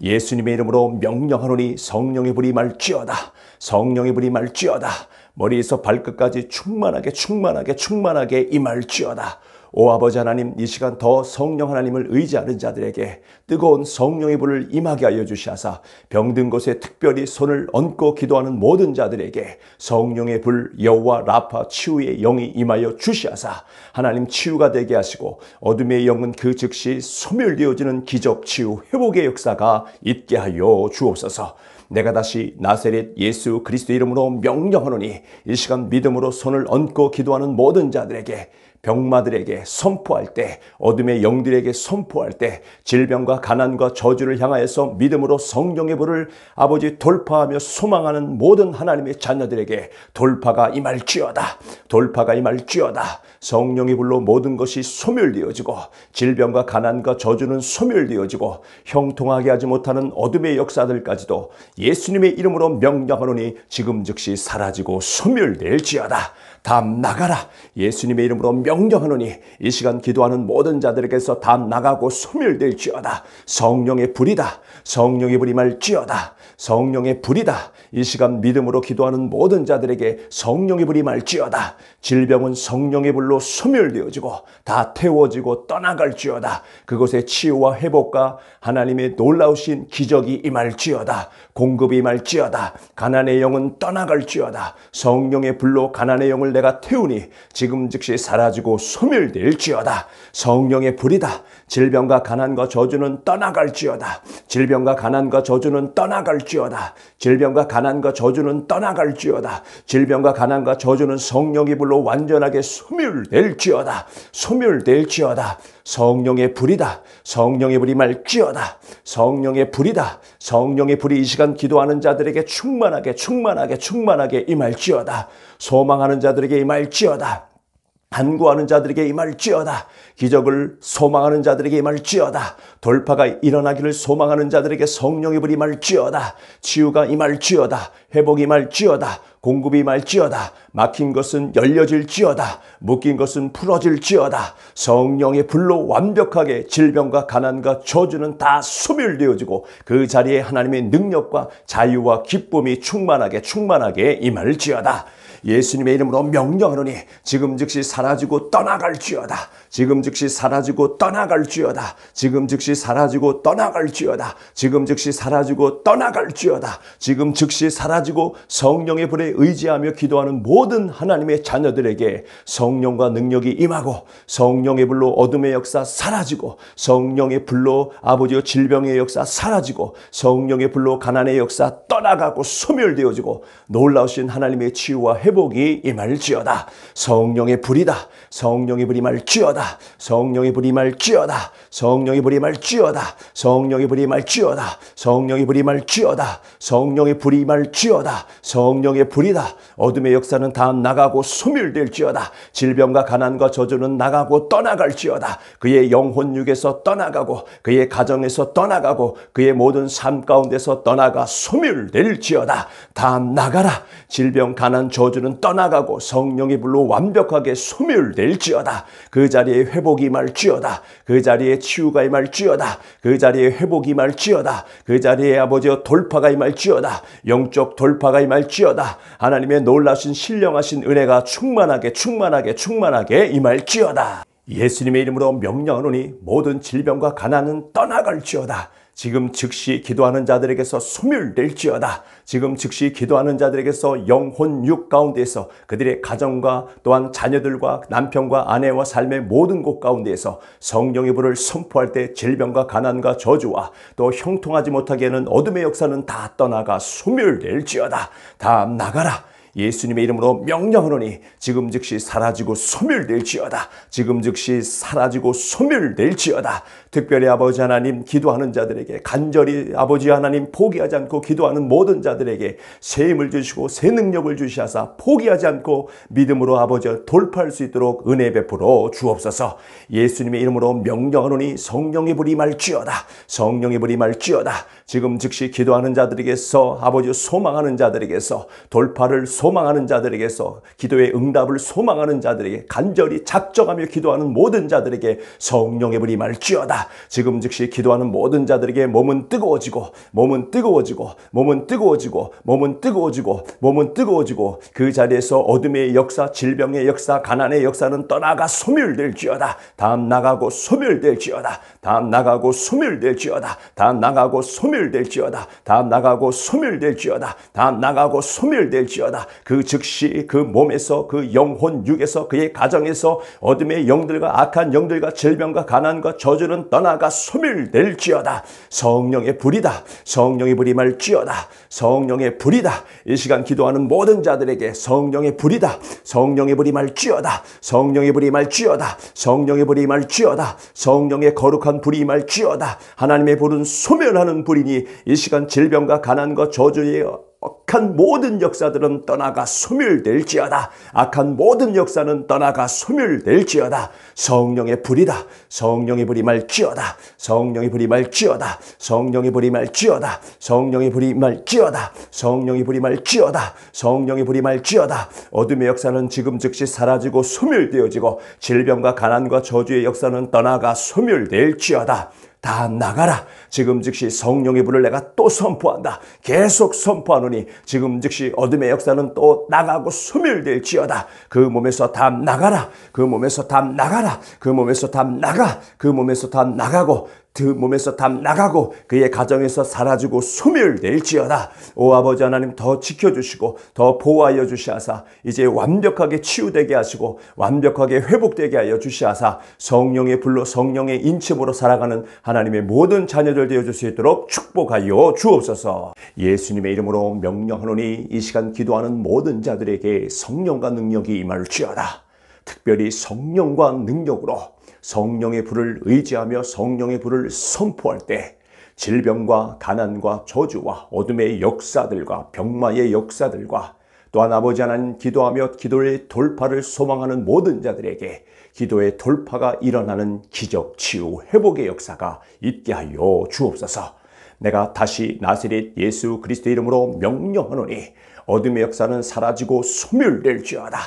예수님의 이름으로 명령하노니 성령의 불이 말지어다. 성령의 불이 말지어다. 머리에서 발끝까지 충만하게 충만하게 충만하게 임할지어다. 오 아버지 하나님 이 시간 더 성령 하나님을 의지하는 자들에게 뜨거운 성령의 불을 임하게 하여 주시하사 병든 곳에 특별히 손을 얹고 기도하는 모든 자들에게 성령의 불 여호와 라파 치유의 영이 임하여 주시하사 하나님 치유가 되게 하시고 어둠의 영은 그 즉시 소멸되어지는 기적 치유 회복의 역사가 있게 하여 주옵소서. 내가 다시 나세렛 예수 그리스도 이름으로 명령하노니 이 시간 믿음으로 손을 얹고 기도하는 모든 자들에게 병마들에게 선포할 때, 어둠의 영들에게 선포할 때, 질병과 가난과 저주를 향하여서 믿음으로 성령의 불을 아버지 돌파하며 소망하는 모든 하나님의 자녀들에게 돌파가 임할지어다. 돌파가 임할지어다. 성령의 불로 모든 것이 소멸되어지고, 질병과 가난과 저주는 소멸되어지고, 형통하게 하지 못하는 어둠의 역사들까지도 예수님의 이름으로 명령하노니 지금 즉시 사라지고 소멸될지어다. 담 나가라. 예수님의 이름으로 명령하노니 이 시간 기도하는 모든 자들에게서 담 나가고 소멸될지어다. 성령의 불이다. 성령의 불이 말지어다. 성령의 불이다. 이 시간 믿음으로 기도하는 모든 자들에게 성령의 불이 말지어다. 질병은 성령의 불로 소멸되어지고 다 태워지고 떠나갈지어다. 그곳에 치유와 회복과 하나님의 놀라우신 기적이 임할지어다. 공급이 임할지어다. 가난의 영은 떠나갈지어다. 성령의 불로 가난의 영을 내가 태우니 지금 즉시 사라지고 소멸될지어다. 성령의 불이다. 질병과 가난과 저주는 떠나갈지어다. 질병과 가난과 저주는 떠나갈지어다. 떠나지어다 질병과 가난과 저주는 떠나갈지어다. 질병과 가난과 저주는 성령의 불로 완전하게 소멸될지어다. 소멸될지어다. 성령의 불이다. 성령의 불이 말지어다. 성령의 불이다. 성령의 불이 이 시간 기도하는 자들에게 충만하게 충만하게 충만하게 임할지어다. 소망하는 자들에게 임할지어다. 간구하는 자들에게 임할지어다. 기적을 소망하는 자들에게 임할지어다. 돌파가 일어나기를 소망하는 자들에게 성령의 불이 임할지어다. 치유가 임할지어다. 회복이 임할지어다. 공급이 임할지어다. 막힌 것은 열려질지어다. 묶인 것은 풀어질지어다. 성령의 불로 완벽하게 질병과 가난과 저주는 다 소멸되어지고 그 자리에 하나님의 능력과 자유와 기쁨이 충만하게 충만하게 임할지어다. 예수님의 이름으로 명령하노니 지금 즉시 사라지고 떠나갈지어다. 지금 즉시 사라지고 떠나갈지어다. 지금 즉시 사라지고 떠나갈지어다. 지금 즉시 사라지고 떠나갈지어다. 지금 즉시 사라지고 성령의 불에 의지하며 기도하는 모든 하나님의 자녀들에게 성령과 능력이 임하고 성령의 불로 어둠의 역사 사라지고 성령의 불로 아버지의 질병의 역사 사라지고 성령의 불로 가난의 역사 떠나가고 소멸되어지고 놀라우신 하나님의 치유와 회복이 임할지어다. 성령의 불이다. 성령의 불이 임지어다 지어다 성령의 불이 말쥐어다 성령의 불이 말지어다 성령의 불이 말지어다 성령의 불이 말지어다 성령의 불이 말지어다 성령의 불이다 어둠의 역사는 다 나가고 소멸될지어다 질병과 가난과 저주는 나가고 떠나갈지어다 그의 영혼 육에서 떠나가고 그의 가정에서 떠나가고 그의 모든 삶 가운데서 떠나가 소멸될지어다 다 나가라 질병 가난 저주는 떠나가고 성령의 불로 완벽하게 소멸될지어다 그자리 자리에 회복이 말지어다. 그 자리에 치유가 임할지어다. 그 자리에 회복이 말지어다그 자리에 아버지여 돌파가 임할지어다. 영적 돌파가 임할지어다. 하나님의 놀라신 신령하신 은혜가 충만하게 충만하게 충만하게 임할지어다. 예수님의 이름으로 명령하노니 모든 질병과 가난은 떠나갈지어다. 지금 즉시 기도하는 자들에게서 소멸될지어다. 지금 즉시 기도하는 자들에게서 영혼 육가운데서 그들의 가정과 또한 자녀들과 남편과 아내와 삶의 모든 곳가운데서 성령의 불을 선포할 때 질병과 가난과 저주와 또 형통하지 못하게 하는 어둠의 역사는 다 떠나가 소멸될지어다. 다 나가라. 예수님의 이름으로 명령하노니 지금 즉시 사라지고 소멸될지어다. 지금 즉시 사라지고 소멸될지어다. 특별히 아버지 하나님 기도하는 자들에게 간절히 아버지 하나님 포기하지 않고 기도하는 모든 자들에게 새 힘을 주시고 새 능력을 주시하사 포기하지 않고 믿음으로 아버지를 돌파할 수 있도록 은혜 베풀어 주옵소서 예수님의 이름으로 명령하노니 성령의 불이 말지어다 성령의 불이 말지어다 지금 즉시 기도하는 자들에게서 아버지 소망하는 자들에게서 돌파를 소망하는 자들에게서 기도의 응답을 소망하는 자들에게 간절히 작정하며 기도하는 모든 자들에게 성령의 불이 말지어다 지금 즉시 기도하는 모든 자들에게 몸은 뜨거워지고, 몸은 뜨거워지고, 몸은 뜨거워지고, 몸은 뜨거워지고, 몸은 뜨거워지고, 그 자리에서 어둠의 역사, 질병의 역사, 가난의 역사는 떠나가 소멸될지어다. 다음 나가고 소멸될지어다. 다음 나가고 소멸될지어다. 다음 나가고 소멸될지어다. 다음 나가고 소멸될지어다. 다음 나가고 소멸될지어다. 그 즉시 그 몸에서 그 영혼 육에서 그의 가정에서 어둠의 영들과 악한 영들과 질병과 가난과 저주는 떠나가 소멸될지어다. 성령의 불이다. 성령의 불이 말지어다. 성령의 불이다. 이 시간 기도하는 모든 자들에게 성령의 불이다. 성령의 불이 말지어다. 성령의 불이 말지어다. 성령의 불이 말지어다. 성령의 거룩한 불이 말지어다. 하나님의 불은 소멸하는 불이니 이 시간 질병과 가난과 저주의 악한 모든 역사들은 떠나가 소멸될지어다. 악한 모든 역사는 떠나가 소멸될지어다. 성령의 불이다. 성령의 불이 말지어다. 성령의 불이 말지어다. 성령의 불이 말지어다. 성령의 불이 말지어다. 성령의 불이 말지어다. 성령의 불이 말지어다. 어둠의 역사는 지금 즉시 사라지고 소멸되어지고 질병과 가난과 저주의 역사는 떠나가 소멸될지어다. 다 나가라. 지금 즉시 성령의 불을 내가 또 선포한다. 계속 선포하노니 지금 즉시 어둠의 역사는 또 나가고 소멸될지어다. 그 몸에서 다 나가라. 그 몸에서 다 나가라. 그 몸에서 다 나가. 그 몸에서 다 나가고 그 몸에서 다 나가고 그의 가정에서 사라지고 소멸될지어다. 오 아버지 하나님 더 지켜주시고 더 보호하여 주시하사 이제 완벽하게 치유되게 하시고 완벽하게 회복되게 하여 주시하사 성령의 불로 성령의 인침으로 살아가는 하나님의 모든 자녀들 되어줄 수 있도록 축복하여 주옵소서. 예수님의 이름으로 명령하노니 이 시간 기도하는 모든 자들에게 성령과 능력이 임할지어다. 특별히 성령과 능력으로 성령의 불을 의지하며 성령의 불을 선포할 때 질병과 가난과 저주와 어둠의 역사들과 병마의 역사들과 또한 아버지 하나님 기도하며 기도의 돌파를 소망하는 모든 자들에게 기도의 돌파가 일어나는 기적, 치유, 회복의 역사가 있게 하여 주옵소서. 내가 다시 나세렛 예수 그리스도 이름으로 명령하노니 어둠의 역사는 사라지고 소멸될지어다.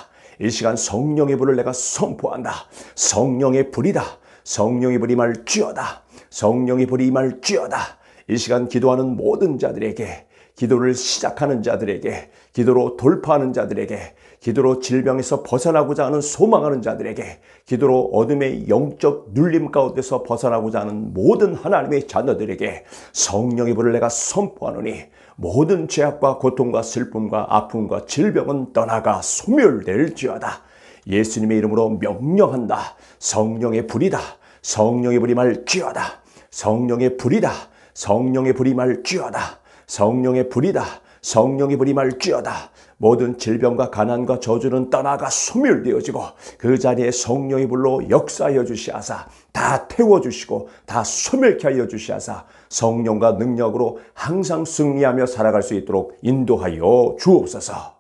이 시간 성령의 불을 내가 선포한다. 성령의 불이다. 성령의 불이 말쥐어다. 성령의 불이 말쥐어다. 이 시간 기도하는 모든 자들에게 기도를 시작하는 자들에게 기도로 돌파하는 자들에게 기도로 질병에서 벗어나고자 하는 소망하는 자들에게 기도로 어둠의 영적 눌림 가운데서 벗어나고자 하는 모든 하나님의 자녀들에게 성령의 불을 내가 선포하노니 모든 죄악과 고통과 슬픔과 아픔과 질병은 떠나가 소멸될지어다. 예수님의 이름으로 명령한다. 성령의 불이다. 성령의 불이 말지어다. 성령의 불이다. 성령의 불이 말지어다. 성령의 불이다. 성령의 불이 말지어다. 모든 질병과 가난과 저주는 떠나가 소멸되어지고 그 자리에 성령의 불로 역사여 주시하사 다 태워주시고 다 소멸케 하여 주시하사 성령과 능력으로 항상 승리하며 살아갈 수 있도록 인도하여 주옵소서.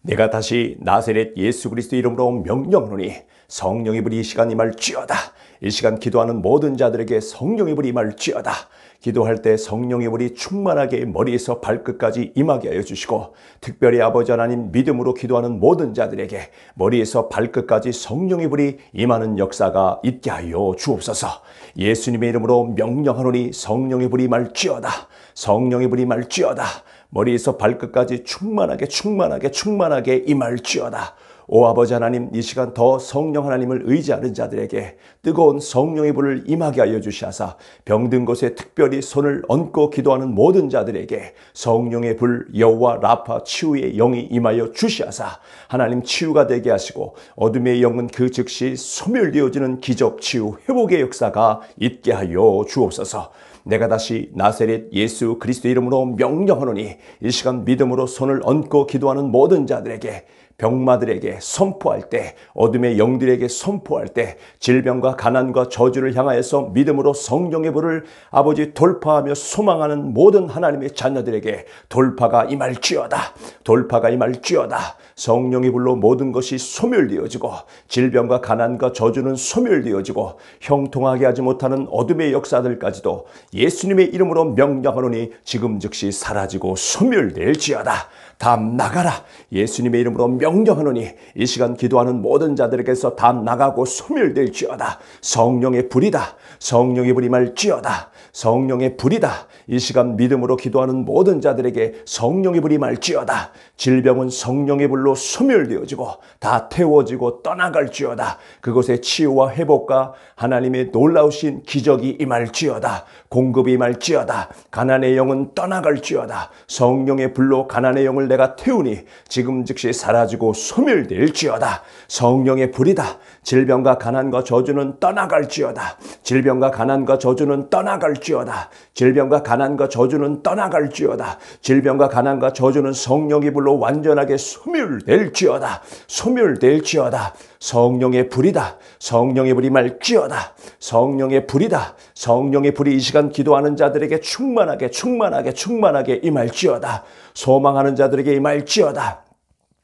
내가 다시 나세렛 예수 그리스도 이름으로 명령하노니 성령의 불이 이 시간 임할지어다. 이 시간 기도하는 모든 자들에게 성령의 불이 임할지어다. 기도할 때 성령의 불이 충만하게 머리에서 발끝까지 임하게 하여 주시고 특별히 아버지 하나님 믿음으로 기도하는 모든 자들에게 머리에서 발끝까지 성령의 불이 임하는 역사가 있게 하여 주옵소서. 예수님의 이름으로 명령하노니 성령의 불이 말지어다. 성령의 불이 말지어다. 머리에서 발끝까지 충만하게 충만하게 충만하게 임할지어다. 오 아버지 하나님 이 시간 더 성령 하나님을 의지하는 자들에게 뜨거운 성령의 불을 임하게 하여 주시하사 병든 곳에 특별히 손을 얹고 기도하는 모든 자들에게 성령의 불 여호와 라파 치유의 영이 임하여 주시하사 하나님 치유가 되게 하시고 어둠의 영은 그 즉시 소멸되어지는 기적 치유 회복의 역사가 있게 하여 주옵소서. 내가 다시 나세렛 예수 그리스도 이름으로 명령하노니 이 시간 믿음으로 손을 얹고 기도하는 모든 자들에게 병마들에게 선포할 때, 어둠의 영들에게 선포할 때, 질병과 가난과 저주를 향하여서 믿음으로 성령의 불을 아버지 돌파하며 소망하는 모든 하나님의 자녀들에게 돌파가 임할지어다. 돌파가 임할지어다. 성령의 불로 모든 것이 소멸되어지고, 질병과 가난과 저주는 소멸되어지고, 형통하게 하지 못하는 어둠의 역사들까지도 예수님의 이름으로 명령하노니 지금 즉시 사라지고 소멸될지어다. 담 나가라. 예수님의 이름으로 명령하노니 이 시간 기도하는 모든 자들에게서 담 나가고 소멸될지어다. 성령의 불이다. 성령의 불이 말지어다. 성령의 불이다. 이 시간 믿음으로 기도하는 모든 자들에게 성령의 불이 말지어다. 질병은 성령의 불로 소멸되어지고 다 태워지고 떠나갈지어다. 그곳에 치유와 회복과 하나님의 놀라우신 기적이 임할지어다. 공급이 임할지어다. 가난의 영은 떠나갈지어다. 성령의 불로 가난의 영을 내가 태우니 지금 즉시 사라지고 소멸될지어다. 성령의 불이다. 질병과 가난과 저주는 떠나갈지어다. 질병과 가난과 저주는 떠나갈지어다. 떠나지어다 질병과 가난과 저주는 떠나갈지어다. 질병과 가난과 저주는 성령의 불로 완전하게 소멸될지어다. 소멸될지어다. 성령의 불이다. 성령의 불이 말지어다. 성령의 불이다. 성령의 불이 이 시간 기도하는 자들에게 충만하게 충만하게 충만하게 이말지어다 소망하는 자들에게 이말지어다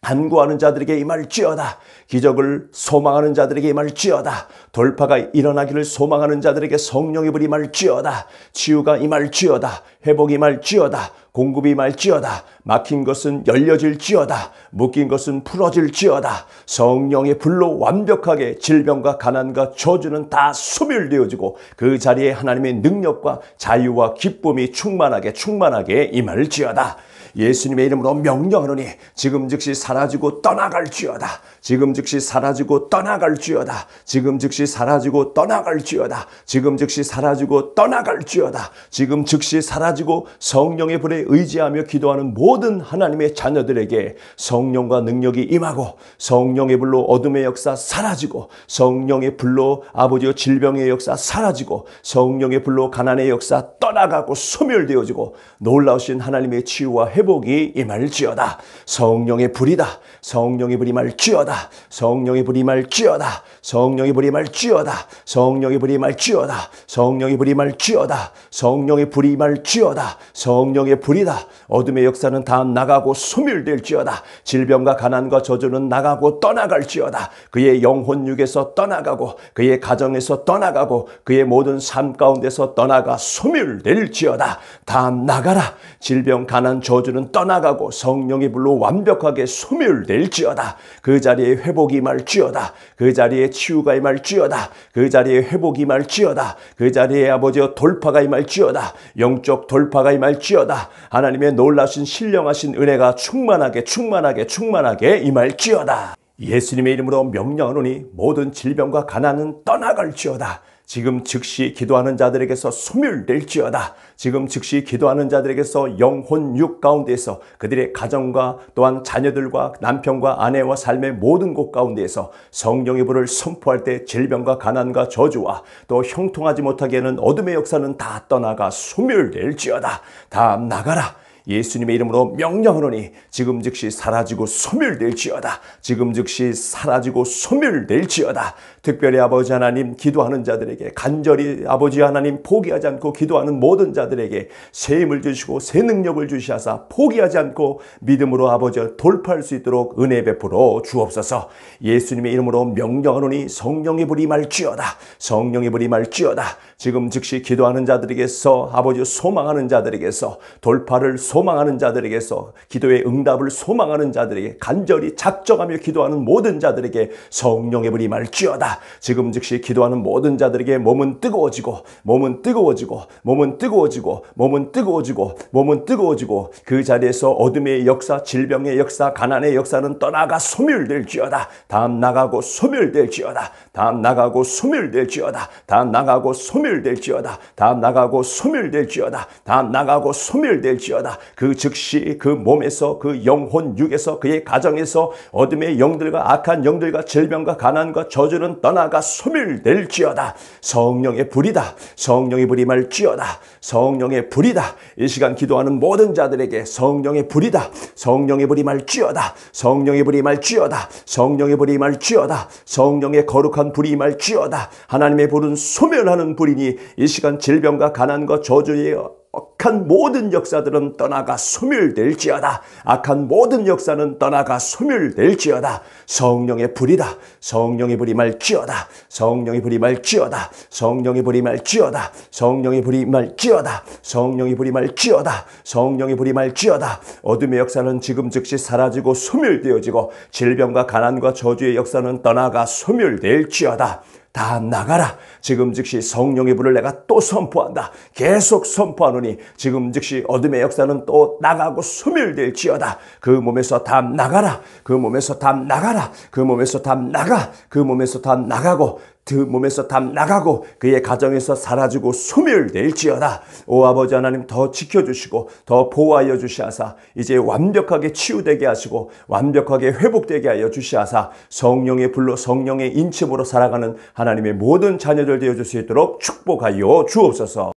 간구하는 자들에게 임할지어다. 기적을 소망하는 자들에게 임할지어다. 돌파가 일어나기를 소망하는 자들에게 성령의 불이 임할지어다. 치유가 임할지어다. 회복이 임할지어다. 공급이 임할지어다. 막힌 것은 열려질지어다. 묶인 것은 풀어질지어다. 성령의 불로 완벽하게 질병과 가난과 저주는 다 소멸되어지고 그 자리에 하나님의 능력과 자유와 기쁨이 충만하게 충만하게 임할지어다. 예수님의 이름으로 명령하노니 지금 즉시 사라지고 떠나갈지어다. 지금 즉시 사라지고 떠나갈지어다. 지금 즉시 사라지고 떠나갈지어다. 지금 즉시 사라지고 떠나갈지어다. 지금 즉시 사라지고 성령의 불에 의지하며 기도하는 모든 하나님의 자녀들에게 성령과 능력이 임하고 성령의 불로 어둠의 역사 사라지고 성령의 불로 아버지의 질병의 역사 사라지고 성령의 불로 가난의 역사 떠나가고 소멸되어지고 놀라우신 하나님의 치유와 회 회복이 임할지어다. 성령의 불이다. 성령의 불이 말지어다. 성령의 불이 말지어다. 성령의 불이 말지어다. 성령의 불이 말지어다. 성령의 불이 말지어다. 성령의 불이 말지어다. 성령의 불이다. 어둠의 역사는 다 나가고 소멸될지어다. 질병과 가난과 저주는 나가고 떠나갈지어다. 그의 영혼 육에서 떠나가고 그의 가정에서 떠나가고 그의 모든 삶 가운데서 떠나가 소멸될지어다. 다 나가라. 질병, 가난, 저주 저주는 떠나가고 성령의 불로 완벽하게 소멸될지어다. 그 자리에 회복이 말지어다. 그 자리에 치유가 임할지어다. 그 자리에 회복이 말지어다그 자리에 아버지여 돌파가 임할지어다. 영적 돌파가 임할지어다. 하나님의 놀라신 신령하신 은혜가 충만하게 충만하게 충만하게 임할지어다. 예수님의 이름으로 명령하노니 모든 질병과 가난은 떠나갈지어다. 지금 즉시 기도하는 자들에게서 소멸될지어다. 지금 즉시 기도하는 자들에게서 영혼 육가운데서 그들의 가정과 또한 자녀들과 남편과 아내와 삶의 모든 곳가운데서 성령의 불을 선포할 때 질병과 가난과 저주와 또 형통하지 못하게 하는 어둠의 역사는 다 떠나가 소멸될지어다. 다 나가라. 예수님의 이름으로 명령하노니 지금 즉시 사라지고 소멸될지어다. 지금 즉시 사라지고 소멸될지어다. 특별히 아버지 하나님 기도하는 자들에게 간절히 아버지 하나님 포기하지 않고 기도하는 모든 자들에게 새 힘을 주시고 새 능력을 주시하사 포기하지 않고 믿음으로 아버지를 돌파할 수 있도록 은혜 베풀어 주옵소서. 예수님의 이름으로 명령하노니 성령의 불이 말지어다. 성령의 불이 말지어다. 지금 즉시 기도하는 자들에게서 아버지 소망하는 자들에게서 돌파를 소망하는 자들에게서 기도의 응답을 소망하는 자들에게 간절히 작정하며 기도하는 모든 자들에게 성령의 불이 말지어다. 지금 즉시 기도하는 모든 자들에게 몸은 뜨거워지고 몸은 뜨거워지고 몸은 뜨거워지고 몸은 뜨거워지고 몸은 뜨거워지고 그 자리에서 어둠의 역사, 질병의 역사, 가난의 역사는 떠나가 소멸될지어다. 다음 나가고 소멸될지어다. 다음 나가고 소멸될지어다. 다음 나가고 소멸될지어다. 다음 나가고 소멸될지어다. 다음 나가고 소멸될지어다. 그 즉시 그 몸에서 그 영혼 육에서 그의 가정에서 어둠의 영들과 악한 영들과 질병과 가난과 저주는 떠나가 소멸될지어다. 성령의 불이다. 성령의 불이 말지어다. 성령의 불이다. 이 시간 기도하는 모든 자들에게 성령의 불이다. 성령의 불이 말지어다. 성령의 불이 말지어다. 성령의 불이 말지어다. 성령의 거룩한 불이 말지어다. 하나님의 불은 소멸하는 불이니 이 시간 질병과 가난과 저주의 악한 모든 역사들은 떠나가 소멸될지어다. 악한 모든 역사는 떠나가 소멸될지어다. 성령의 불이다. 성령의 불이 말지어다. 성령의 불이 말지어다. 성령의 불이 말지어다. 성령의 불이 말지어다. 성령의 불이 말지어다. 성령의 불이 말지어다. 어둠의 역사는 지금 즉시 사라지고 소멸되어지고 질병과 가난과 저주의 역사는 떠나가 소멸될지어다. 다 나가라. 지금 즉시 성령의 불을 내가 또 선포한다. 계속 선포하노니 지금 즉시 어둠의 역사는 또 나가고 소멸될지어다. 그 몸에서 다 나가라. 그 몸에서 다 나가라. 그 몸에서 다 나가. 그 몸에서 다 나가고 그 몸에서 다 나가고 그의 가정에서 사라지고 소멸될지어다. 오 아버지 하나님 더 지켜주시고 더 보호하여 주시하사 이제 완벽하게 치유되게 하시고 완벽하게 회복되게 하여 주시하사 성령의 불로 성령의 인침으로 살아가는 하나님의 모든 자녀들 되어 줄수 있도록 축복하여 주옵소서.